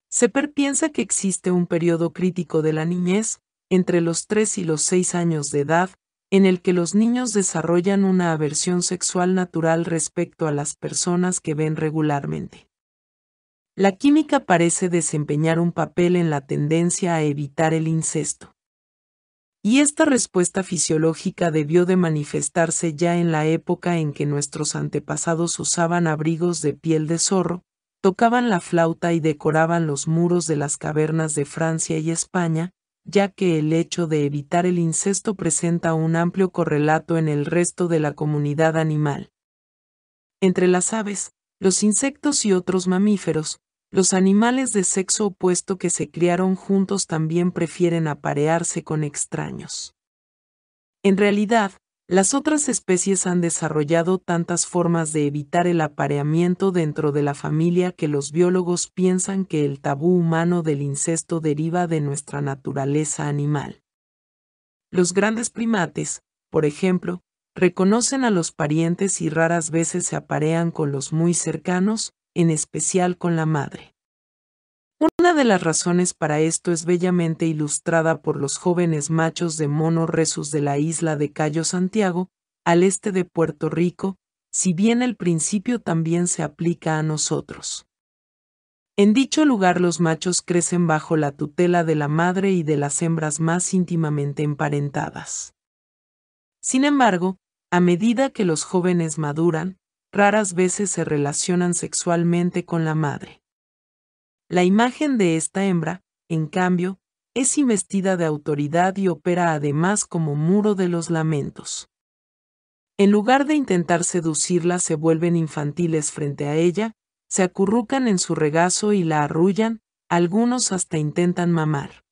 Sepper piensa que existe un periodo crítico de la niñez, entre los 3 y los 6 años de edad, en el que los niños desarrollan una aversión sexual natural respecto a las personas que ven regularmente. La química parece desempeñar un papel en la tendencia a evitar el incesto. Y esta respuesta fisiológica debió de manifestarse ya en la época en que nuestros antepasados usaban abrigos de piel de zorro, tocaban la flauta y decoraban los muros de las cavernas de Francia y España, ya que el hecho de evitar el incesto presenta un amplio correlato en el resto de la comunidad animal. Entre las aves, los insectos y otros mamíferos, los animales de sexo opuesto que se criaron juntos también prefieren aparearse con extraños. En realidad, las otras especies han desarrollado tantas formas de evitar el apareamiento dentro de la familia que los biólogos piensan que el tabú humano del incesto deriva de nuestra naturaleza animal. Los grandes primates, por ejemplo, reconocen a los parientes y raras veces se aparean con los muy cercanos, en especial con la madre. Una de las razones para esto es bellamente ilustrada por los jóvenes machos de mono resus de la isla de Cayo Santiago, al este de Puerto Rico, si bien el principio también se aplica a nosotros. En dicho lugar los machos crecen bajo la tutela de la madre y de las hembras más íntimamente emparentadas. Sin embargo, a medida que los jóvenes maduran, raras veces se relacionan sexualmente con la madre. La imagen de esta hembra, en cambio, es investida de autoridad y opera además como muro de los lamentos. En lugar de intentar seducirla se vuelven infantiles frente a ella, se acurrucan en su regazo y la arrullan, algunos hasta intentan mamar.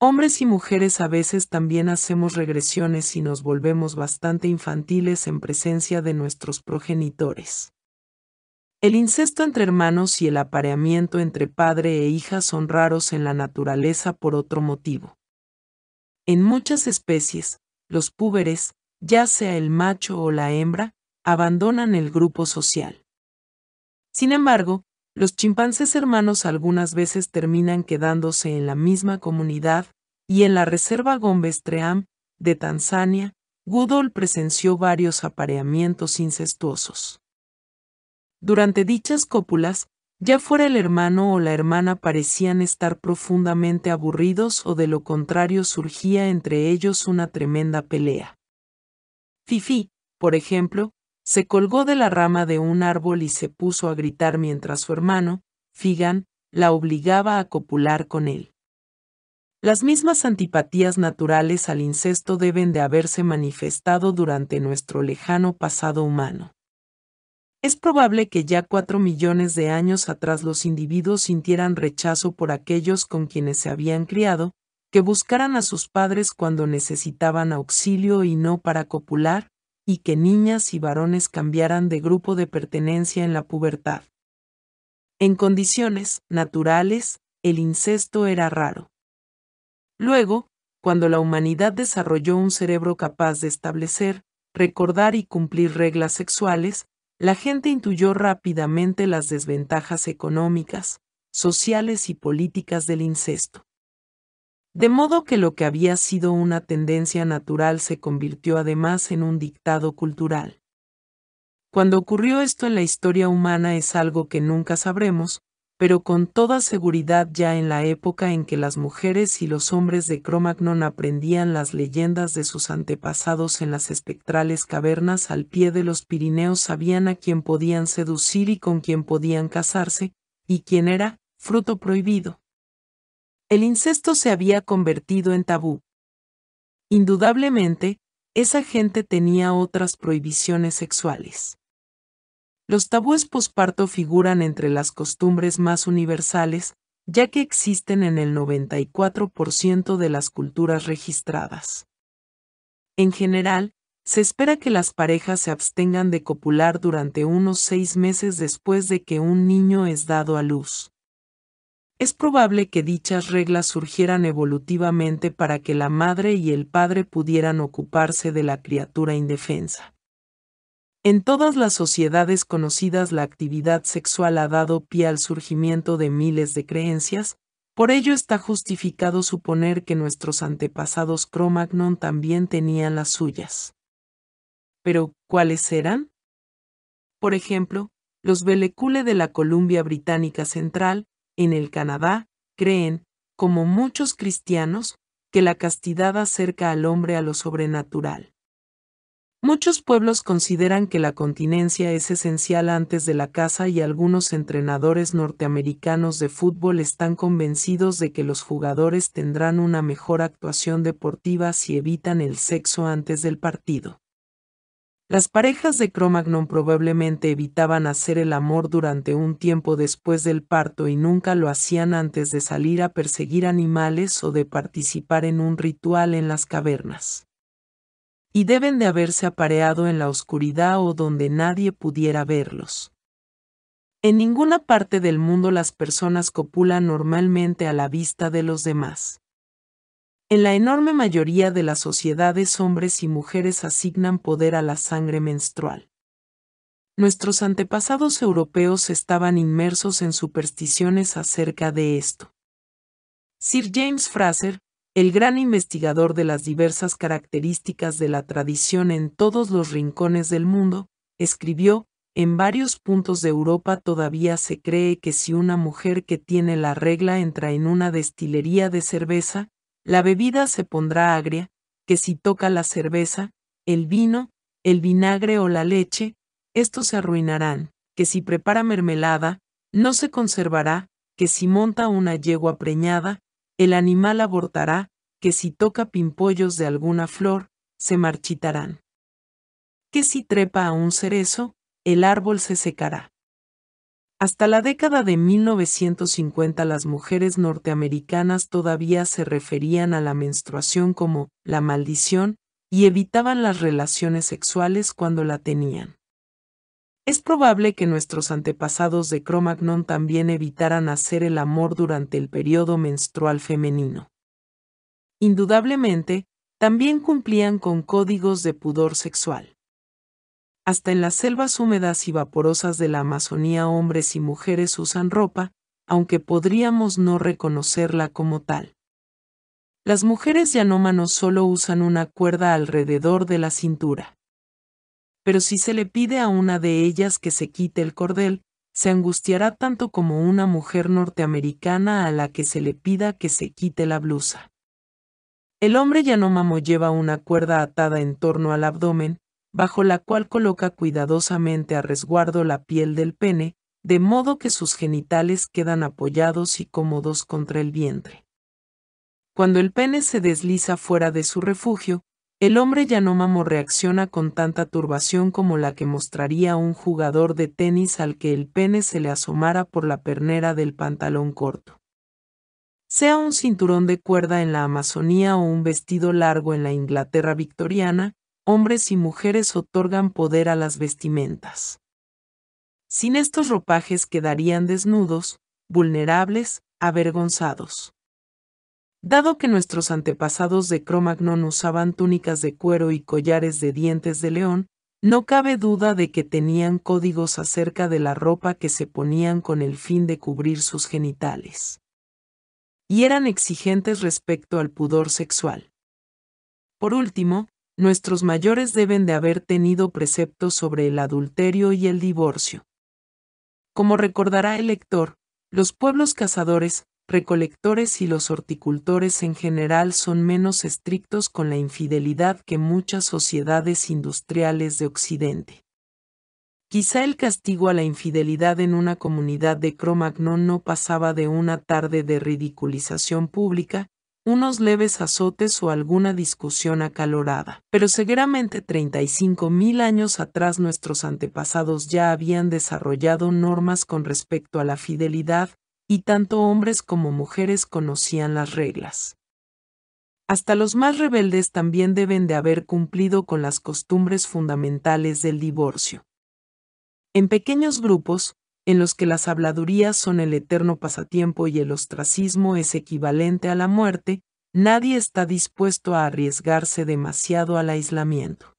Hombres y mujeres a veces también hacemos regresiones y nos volvemos bastante infantiles en presencia de nuestros progenitores. El incesto entre hermanos y el apareamiento entre padre e hija son raros en la naturaleza por otro motivo. En muchas especies, los púberes, ya sea el macho o la hembra, abandonan el grupo social. Sin embargo, los chimpancés hermanos algunas veces terminan quedándose en la misma comunidad, y en la reserva Gombestream, de Tanzania, Goodall presenció varios apareamientos incestuosos. Durante dichas cópulas, ya fuera el hermano o la hermana parecían estar profundamente aburridos o de lo contrario surgía entre ellos una tremenda pelea. Fifi, por ejemplo, se colgó de la rama de un árbol y se puso a gritar mientras su hermano, Figan, la obligaba a copular con él. Las mismas antipatías naturales al incesto deben de haberse manifestado durante nuestro lejano pasado humano. Es probable que ya cuatro millones de años atrás los individuos sintieran rechazo por aquellos con quienes se habían criado, que buscaran a sus padres cuando necesitaban auxilio y no para copular, y que niñas y varones cambiaran de grupo de pertenencia en la pubertad. En condiciones naturales, el incesto era raro. Luego, cuando la humanidad desarrolló un cerebro capaz de establecer, recordar y cumplir reglas sexuales, la gente intuyó rápidamente las desventajas económicas, sociales y políticas del incesto. De modo que lo que había sido una tendencia natural se convirtió además en un dictado cultural. Cuando ocurrió esto en la historia humana es algo que nunca sabremos, pero con toda seguridad ya en la época en que las mujeres y los hombres de Cromagnon aprendían las leyendas de sus antepasados en las espectrales cavernas al pie de los Pirineos sabían a quién podían seducir y con quién podían casarse, y quién era, fruto prohibido. El incesto se había convertido en tabú. Indudablemente, esa gente tenía otras prohibiciones sexuales. Los tabúes posparto figuran entre las costumbres más universales, ya que existen en el 94% de las culturas registradas. En general, se espera que las parejas se abstengan de copular durante unos seis meses después de que un niño es dado a luz. Es probable que dichas reglas surgieran evolutivamente para que la madre y el padre pudieran ocuparse de la criatura indefensa. En todas las sociedades conocidas la actividad sexual ha dado pie al surgimiento de miles de creencias, por ello está justificado suponer que nuestros antepasados Cromagnon también tenían las suyas. Pero, ¿cuáles eran? Por ejemplo, los Belecule de la Columbia Británica Central, en el Canadá, creen, como muchos cristianos, que la castidad acerca al hombre a lo sobrenatural. Muchos pueblos consideran que la continencia es esencial antes de la caza y algunos entrenadores norteamericanos de fútbol están convencidos de que los jugadores tendrán una mejor actuación deportiva si evitan el sexo antes del partido. Las parejas de Cromagnon probablemente evitaban hacer el amor durante un tiempo después del parto y nunca lo hacían antes de salir a perseguir animales o de participar en un ritual en las cavernas y deben de haberse apareado en la oscuridad o donde nadie pudiera verlos. En ninguna parte del mundo las personas copulan normalmente a la vista de los demás. En la enorme mayoría de las sociedades hombres y mujeres asignan poder a la sangre menstrual. Nuestros antepasados europeos estaban inmersos en supersticiones acerca de esto. Sir James Fraser, el gran investigador de las diversas características de la tradición en todos los rincones del mundo, escribió, en varios puntos de Europa todavía se cree que si una mujer que tiene la regla entra en una destilería de cerveza, la bebida se pondrá agria, que si toca la cerveza, el vino, el vinagre o la leche, estos se arruinarán, que si prepara mermelada, no se conservará, que si monta una yegua preñada, el animal abortará, que si toca pimpollos de alguna flor, se marchitarán. Que si trepa a un cerezo, el árbol se secará. Hasta la década de 1950 las mujeres norteamericanas todavía se referían a la menstruación como la maldición y evitaban las relaciones sexuales cuando la tenían. Es probable que nuestros antepasados de Cro-Magnon también evitaran hacer el amor durante el periodo menstrual femenino. Indudablemente, también cumplían con códigos de pudor sexual. Hasta en las selvas húmedas y vaporosas de la Amazonía hombres y mujeres usan ropa, aunque podríamos no reconocerla como tal. Las mujeres yanómanos solo usan una cuerda alrededor de la cintura pero si se le pide a una de ellas que se quite el cordel, se angustiará tanto como una mujer norteamericana a la que se le pida que se quite la blusa. El hombre Yanomamo lleva una cuerda atada en torno al abdomen, bajo la cual coloca cuidadosamente a resguardo la piel del pene, de modo que sus genitales quedan apoyados y cómodos contra el vientre. Cuando el pene se desliza fuera de su refugio, el hombre Yanomamo reacciona con tanta turbación como la que mostraría un jugador de tenis al que el pene se le asomara por la pernera del pantalón corto. Sea un cinturón de cuerda en la Amazonía o un vestido largo en la Inglaterra victoriana, hombres y mujeres otorgan poder a las vestimentas. Sin estos ropajes quedarían desnudos, vulnerables, avergonzados. Dado que nuestros antepasados de Cromagnon usaban túnicas de cuero y collares de dientes de león, no cabe duda de que tenían códigos acerca de la ropa que se ponían con el fin de cubrir sus genitales. Y eran exigentes respecto al pudor sexual. Por último, nuestros mayores deben de haber tenido preceptos sobre el adulterio y el divorcio. Como recordará el lector, los pueblos cazadores, recolectores y los horticultores en general son menos estrictos con la infidelidad que muchas sociedades industriales de Occidente. Quizá el castigo a la infidelidad en una comunidad de Cromagnon no pasaba de una tarde de ridiculización pública, unos leves azotes o alguna discusión acalorada. Pero seguramente 35.000 años atrás nuestros antepasados ya habían desarrollado normas con respecto a la fidelidad, y tanto hombres como mujeres conocían las reglas. Hasta los más rebeldes también deben de haber cumplido con las costumbres fundamentales del divorcio. En pequeños grupos, en los que las habladurías son el eterno pasatiempo y el ostracismo es equivalente a la muerte, nadie está dispuesto a arriesgarse demasiado al aislamiento.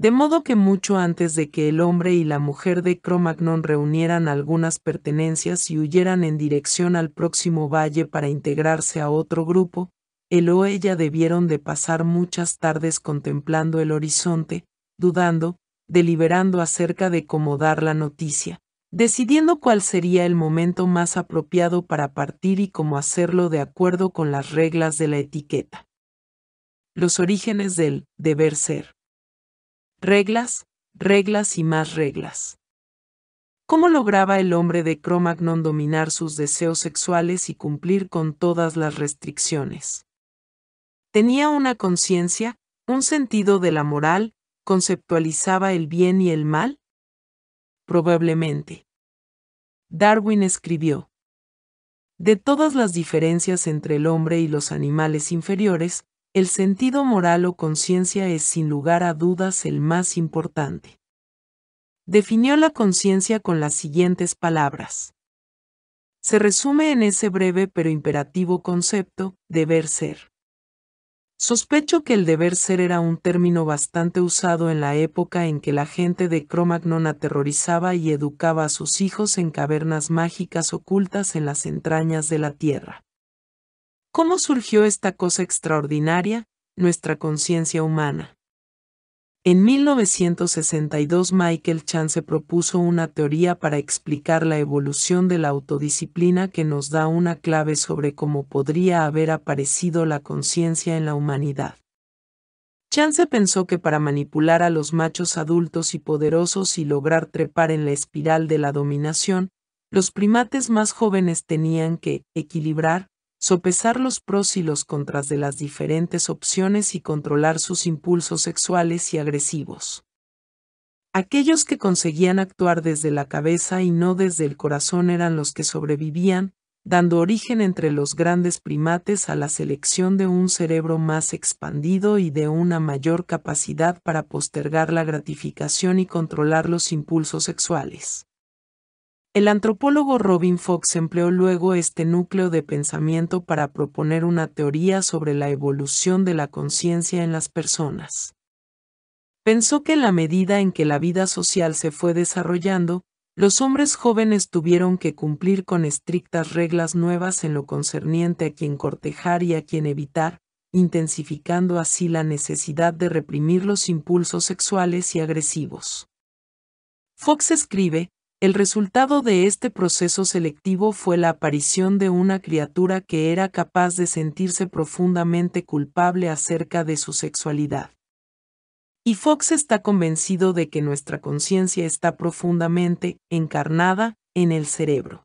De modo que mucho antes de que el hombre y la mujer de Cromagnon reunieran algunas pertenencias y huyeran en dirección al próximo valle para integrarse a otro grupo, él o ella debieron de pasar muchas tardes contemplando el horizonte, dudando, deliberando acerca de cómo dar la noticia, decidiendo cuál sería el momento más apropiado para partir y cómo hacerlo de acuerdo con las reglas de la etiqueta. Los orígenes del deber ser reglas, reglas y más reglas. ¿Cómo lograba el hombre de Cromagnon dominar sus deseos sexuales y cumplir con todas las restricciones? Tenía una conciencia, un sentido de la moral, conceptualizaba el bien y el mal? Probablemente. Darwin escribió, De todas las diferencias entre el hombre y los animales inferiores, el sentido moral o conciencia es sin lugar a dudas el más importante. Definió la conciencia con las siguientes palabras. Se resume en ese breve pero imperativo concepto, deber ser. Sospecho que el deber ser era un término bastante usado en la época en que la gente de Cromagnon aterrorizaba y educaba a sus hijos en cavernas mágicas ocultas en las entrañas de la tierra. ¿Cómo surgió esta cosa extraordinaria, nuestra conciencia humana? En 1962 Michael Chance propuso una teoría para explicar la evolución de la autodisciplina que nos da una clave sobre cómo podría haber aparecido la conciencia en la humanidad. Chance pensó que para manipular a los machos adultos y poderosos y lograr trepar en la espiral de la dominación, los primates más jóvenes tenían que equilibrar sopesar los pros y los contras de las diferentes opciones y controlar sus impulsos sexuales y agresivos. Aquellos que conseguían actuar desde la cabeza y no desde el corazón eran los que sobrevivían, dando origen entre los grandes primates a la selección de un cerebro más expandido y de una mayor capacidad para postergar la gratificación y controlar los impulsos sexuales. El antropólogo Robin Fox empleó luego este núcleo de pensamiento para proponer una teoría sobre la evolución de la conciencia en las personas. Pensó que en la medida en que la vida social se fue desarrollando, los hombres jóvenes tuvieron que cumplir con estrictas reglas nuevas en lo concerniente a quien cortejar y a quien evitar, intensificando así la necesidad de reprimir los impulsos sexuales y agresivos. Fox escribe, el resultado de este proceso selectivo fue la aparición de una criatura que era capaz de sentirse profundamente culpable acerca de su sexualidad. Y Fox está convencido de que nuestra conciencia está profundamente encarnada en el cerebro.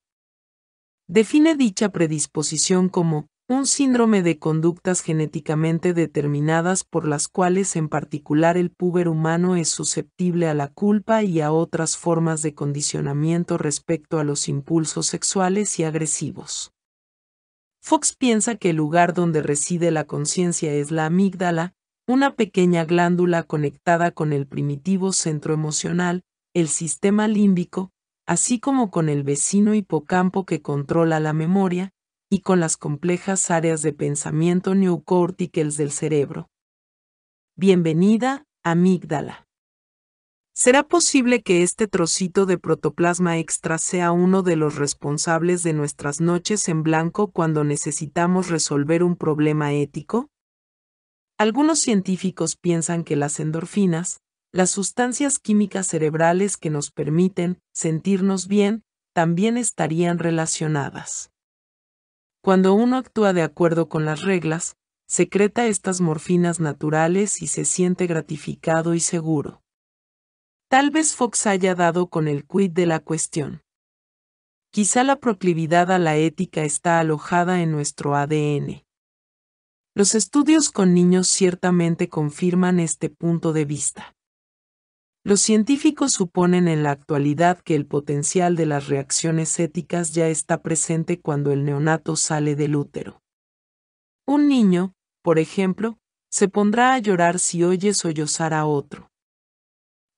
Define dicha predisposición como un síndrome de conductas genéticamente determinadas por las cuales en particular el puber humano es susceptible a la culpa y a otras formas de condicionamiento respecto a los impulsos sexuales y agresivos. Fox piensa que el lugar donde reside la conciencia es la amígdala, una pequeña glándula conectada con el primitivo centro emocional, el sistema límbico, así como con el vecino hipocampo que controla la memoria, y con las complejas áreas de pensamiento neocorticales del cerebro. Bienvenida, amígdala. Será posible que este trocito de protoplasma extra sea uno de los responsables de nuestras noches en blanco cuando necesitamos resolver un problema ético? Algunos científicos piensan que las endorfinas, las sustancias químicas cerebrales que nos permiten sentirnos bien, también estarían relacionadas. Cuando uno actúa de acuerdo con las reglas, secreta estas morfinas naturales y se siente gratificado y seguro. Tal vez Fox haya dado con el quid de la cuestión. Quizá la proclividad a la ética está alojada en nuestro ADN. Los estudios con niños ciertamente confirman este punto de vista. Los científicos suponen en la actualidad que el potencial de las reacciones éticas ya está presente cuando el neonato sale del útero. Un niño, por ejemplo, se pondrá a llorar si oye sollozar a otro.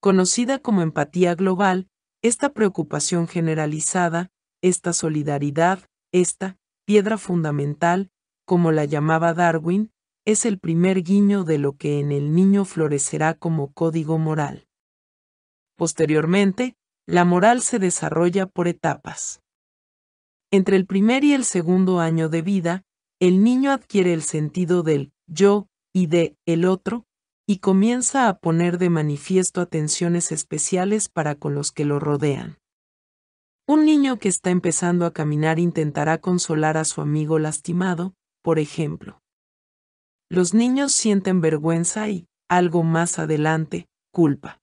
Conocida como empatía global, esta preocupación generalizada, esta solidaridad, esta piedra fundamental, como la llamaba Darwin, es el primer guiño de lo que en el niño florecerá como código moral. Posteriormente, la moral se desarrolla por etapas. Entre el primer y el segundo año de vida, el niño adquiere el sentido del yo y de el otro, y comienza a poner de manifiesto atenciones especiales para con los que lo rodean. Un niño que está empezando a caminar intentará consolar a su amigo lastimado, por ejemplo. Los niños sienten vergüenza y, algo más adelante, culpa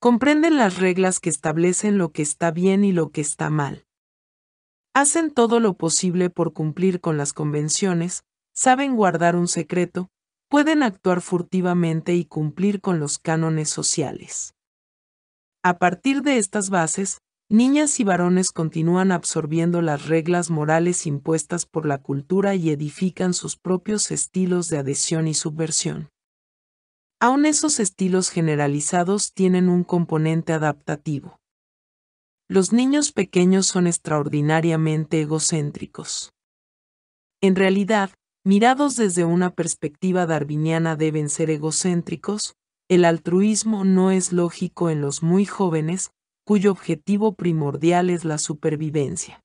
comprenden las reglas que establecen lo que está bien y lo que está mal. Hacen todo lo posible por cumplir con las convenciones, saben guardar un secreto, pueden actuar furtivamente y cumplir con los cánones sociales. A partir de estas bases, niñas y varones continúan absorbiendo las reglas morales impuestas por la cultura y edifican sus propios estilos de adhesión y subversión. Aún esos estilos generalizados tienen un componente adaptativo. Los niños pequeños son extraordinariamente egocéntricos. En realidad, mirados desde una perspectiva darwiniana deben ser egocéntricos, el altruismo no es lógico en los muy jóvenes, cuyo objetivo primordial es la supervivencia.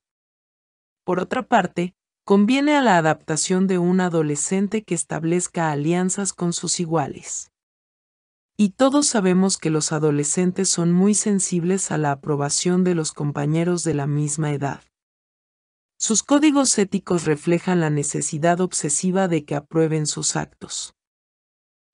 Por otra parte, conviene a la adaptación de un adolescente que establezca alianzas con sus iguales. Y todos sabemos que los adolescentes son muy sensibles a la aprobación de los compañeros de la misma edad. Sus códigos éticos reflejan la necesidad obsesiva de que aprueben sus actos.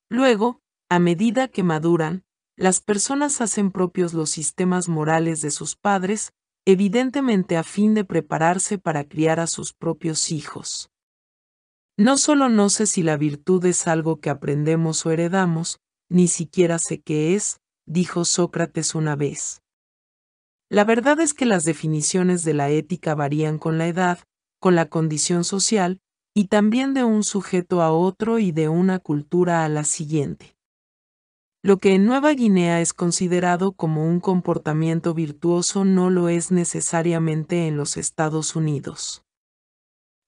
Luego, a medida que maduran, las personas hacen propios los sistemas morales de sus padres, evidentemente a fin de prepararse para criar a sus propios hijos. No solo no sé si la virtud es algo que aprendemos o heredamos, ni siquiera sé qué es, dijo Sócrates una vez. La verdad es que las definiciones de la ética varían con la edad, con la condición social, y también de un sujeto a otro y de una cultura a la siguiente. Lo que en Nueva Guinea es considerado como un comportamiento virtuoso no lo es necesariamente en los Estados Unidos.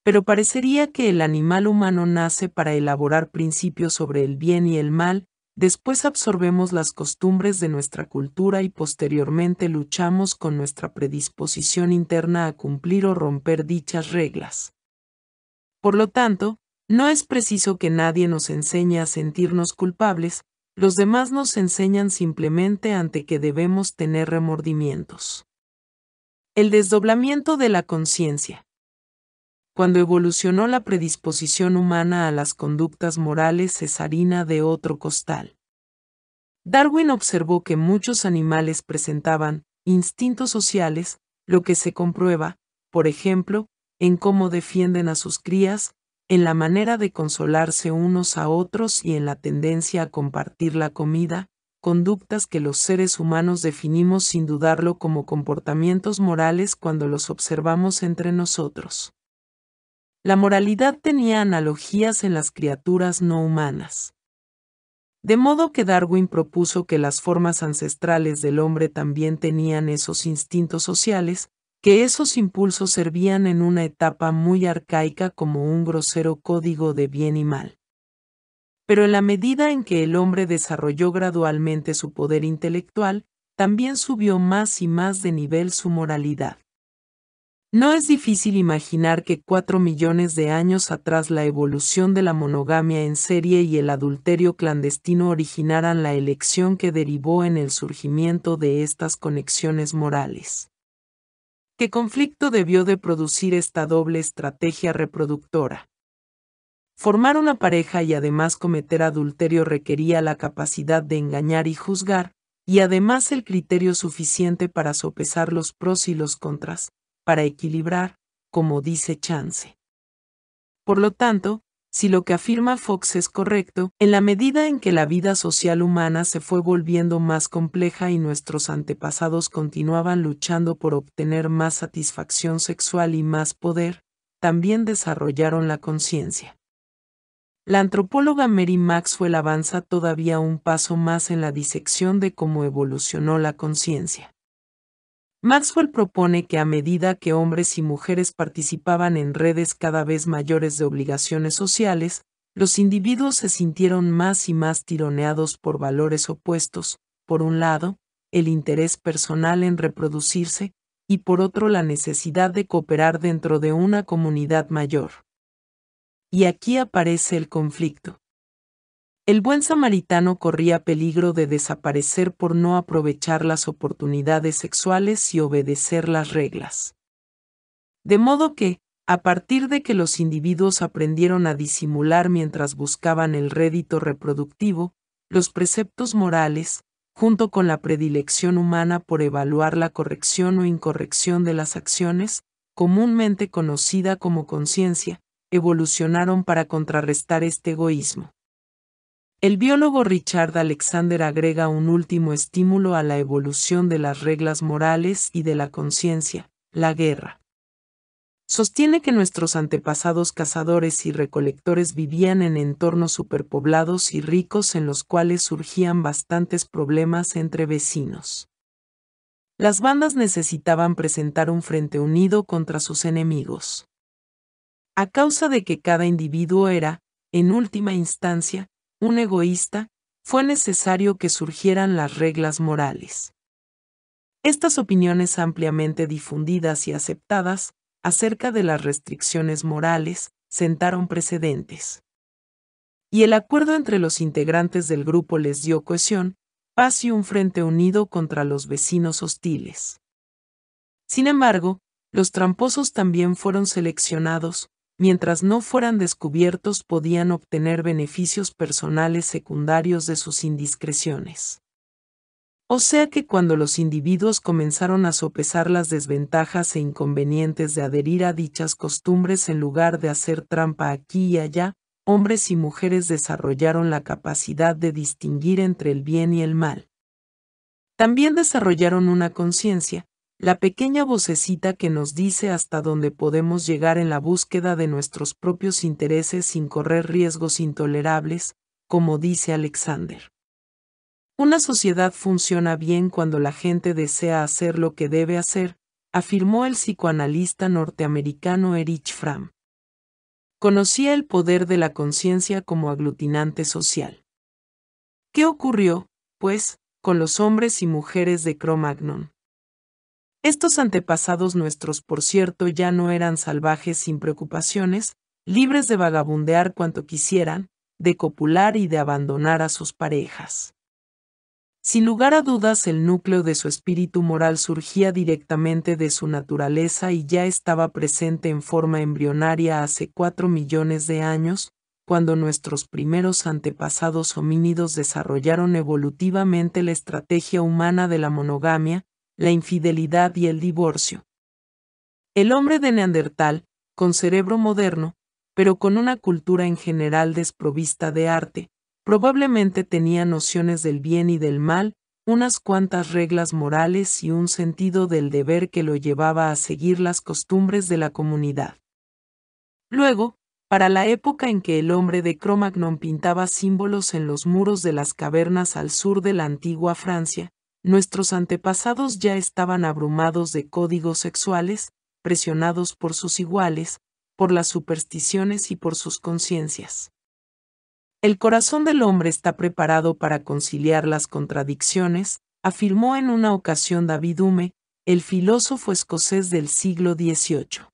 Pero parecería que el animal humano nace para elaborar principios sobre el bien y el mal, Después absorbemos las costumbres de nuestra cultura y posteriormente luchamos con nuestra predisposición interna a cumplir o romper dichas reglas. Por lo tanto, no es preciso que nadie nos enseñe a sentirnos culpables, los demás nos enseñan simplemente ante que debemos tener remordimientos. El desdoblamiento de la conciencia cuando evolucionó la predisposición humana a las conductas morales cesarina de otro costal. Darwin observó que muchos animales presentaban instintos sociales, lo que se comprueba, por ejemplo, en cómo defienden a sus crías, en la manera de consolarse unos a otros y en la tendencia a compartir la comida, conductas que los seres humanos definimos sin dudarlo como comportamientos morales cuando los observamos entre nosotros. La moralidad tenía analogías en las criaturas no humanas. De modo que Darwin propuso que las formas ancestrales del hombre también tenían esos instintos sociales, que esos impulsos servían en una etapa muy arcaica como un grosero código de bien y mal. Pero en la medida en que el hombre desarrolló gradualmente su poder intelectual, también subió más y más de nivel su moralidad. No es difícil imaginar que cuatro millones de años atrás la evolución de la monogamia en serie y el adulterio clandestino originaran la elección que derivó en el surgimiento de estas conexiones morales. ¿Qué conflicto debió de producir esta doble estrategia reproductora? Formar una pareja y además cometer adulterio requería la capacidad de engañar y juzgar, y además el criterio suficiente para sopesar los pros y los contras, para equilibrar, como dice Chance. Por lo tanto, si lo que afirma Fox es correcto, en la medida en que la vida social humana se fue volviendo más compleja y nuestros antepasados continuaban luchando por obtener más satisfacción sexual y más poder, también desarrollaron la conciencia. La antropóloga Mary Maxwell avanza todavía un paso más en la disección de cómo evolucionó la conciencia. Maxwell propone que a medida que hombres y mujeres participaban en redes cada vez mayores de obligaciones sociales, los individuos se sintieron más y más tironeados por valores opuestos, por un lado, el interés personal en reproducirse, y por otro la necesidad de cooperar dentro de una comunidad mayor. Y aquí aparece el conflicto. El buen samaritano corría peligro de desaparecer por no aprovechar las oportunidades sexuales y obedecer las reglas. De modo que, a partir de que los individuos aprendieron a disimular mientras buscaban el rédito reproductivo, los preceptos morales, junto con la predilección humana por evaluar la corrección o incorrección de las acciones, comúnmente conocida como conciencia, evolucionaron para contrarrestar este egoísmo. El biólogo Richard Alexander agrega un último estímulo a la evolución de las reglas morales y de la conciencia, la guerra. Sostiene que nuestros antepasados cazadores y recolectores vivían en entornos superpoblados y ricos en los cuales surgían bastantes problemas entre vecinos. Las bandas necesitaban presentar un frente unido contra sus enemigos. A causa de que cada individuo era, en última instancia, un egoísta, fue necesario que surgieran las reglas morales. Estas opiniones ampliamente difundidas y aceptadas acerca de las restricciones morales sentaron precedentes. Y el acuerdo entre los integrantes del grupo les dio cohesión, paz y un frente unido contra los vecinos hostiles. Sin embargo, los tramposos también fueron seleccionados, mientras no fueran descubiertos podían obtener beneficios personales secundarios de sus indiscreciones. O sea que cuando los individuos comenzaron a sopesar las desventajas e inconvenientes de adherir a dichas costumbres en lugar de hacer trampa aquí y allá, hombres y mujeres desarrollaron la capacidad de distinguir entre el bien y el mal. También desarrollaron una conciencia, la pequeña vocecita que nos dice hasta dónde podemos llegar en la búsqueda de nuestros propios intereses sin correr riesgos intolerables, como dice Alexander. Una sociedad funciona bien cuando la gente desea hacer lo que debe hacer, afirmó el psicoanalista norteamericano Erich Fram. Conocía el poder de la conciencia como aglutinante social. ¿Qué ocurrió, pues, con los hombres y mujeres de Cromagnon? Estos antepasados nuestros, por cierto, ya no eran salvajes sin preocupaciones, libres de vagabundear cuanto quisieran, de copular y de abandonar a sus parejas. Sin lugar a dudas, el núcleo de su espíritu moral surgía directamente de su naturaleza y ya estaba presente en forma embrionaria hace cuatro millones de años, cuando nuestros primeros antepasados homínidos desarrollaron evolutivamente la estrategia humana de la monogamia, la infidelidad y el divorcio. El hombre de Neandertal, con cerebro moderno, pero con una cultura en general desprovista de arte, probablemente tenía nociones del bien y del mal, unas cuantas reglas morales y un sentido del deber que lo llevaba a seguir las costumbres de la comunidad. Luego, para la época en que el hombre de Cromagnon pintaba símbolos en los muros de las cavernas al sur de la antigua Francia, nuestros antepasados ya estaban abrumados de códigos sexuales, presionados por sus iguales, por las supersticiones y por sus conciencias. El corazón del hombre está preparado para conciliar las contradicciones, afirmó en una ocasión David Hume, el filósofo escocés del siglo XVIII.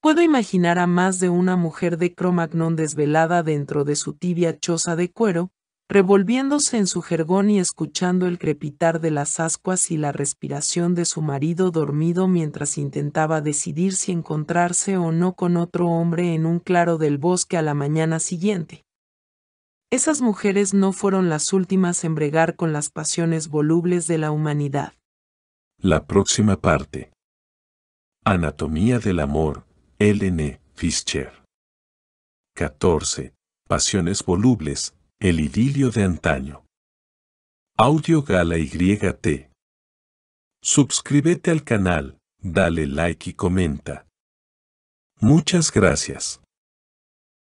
Puedo imaginar a más de una mujer de Cromagnon desvelada dentro de su tibia choza de cuero, revolviéndose en su jergón y escuchando el crepitar de las ascuas y la respiración de su marido dormido mientras intentaba decidir si encontrarse o no con otro hombre en un claro del bosque a la mañana siguiente. Esas mujeres no fueron las últimas en bregar con las pasiones volubles de la humanidad. La próxima parte. Anatomía del amor, L.N. Fischer. 14. Pasiones volubles, el idilio de antaño. Audio Gala YT. Suscríbete al canal, dale like y comenta. Muchas gracias.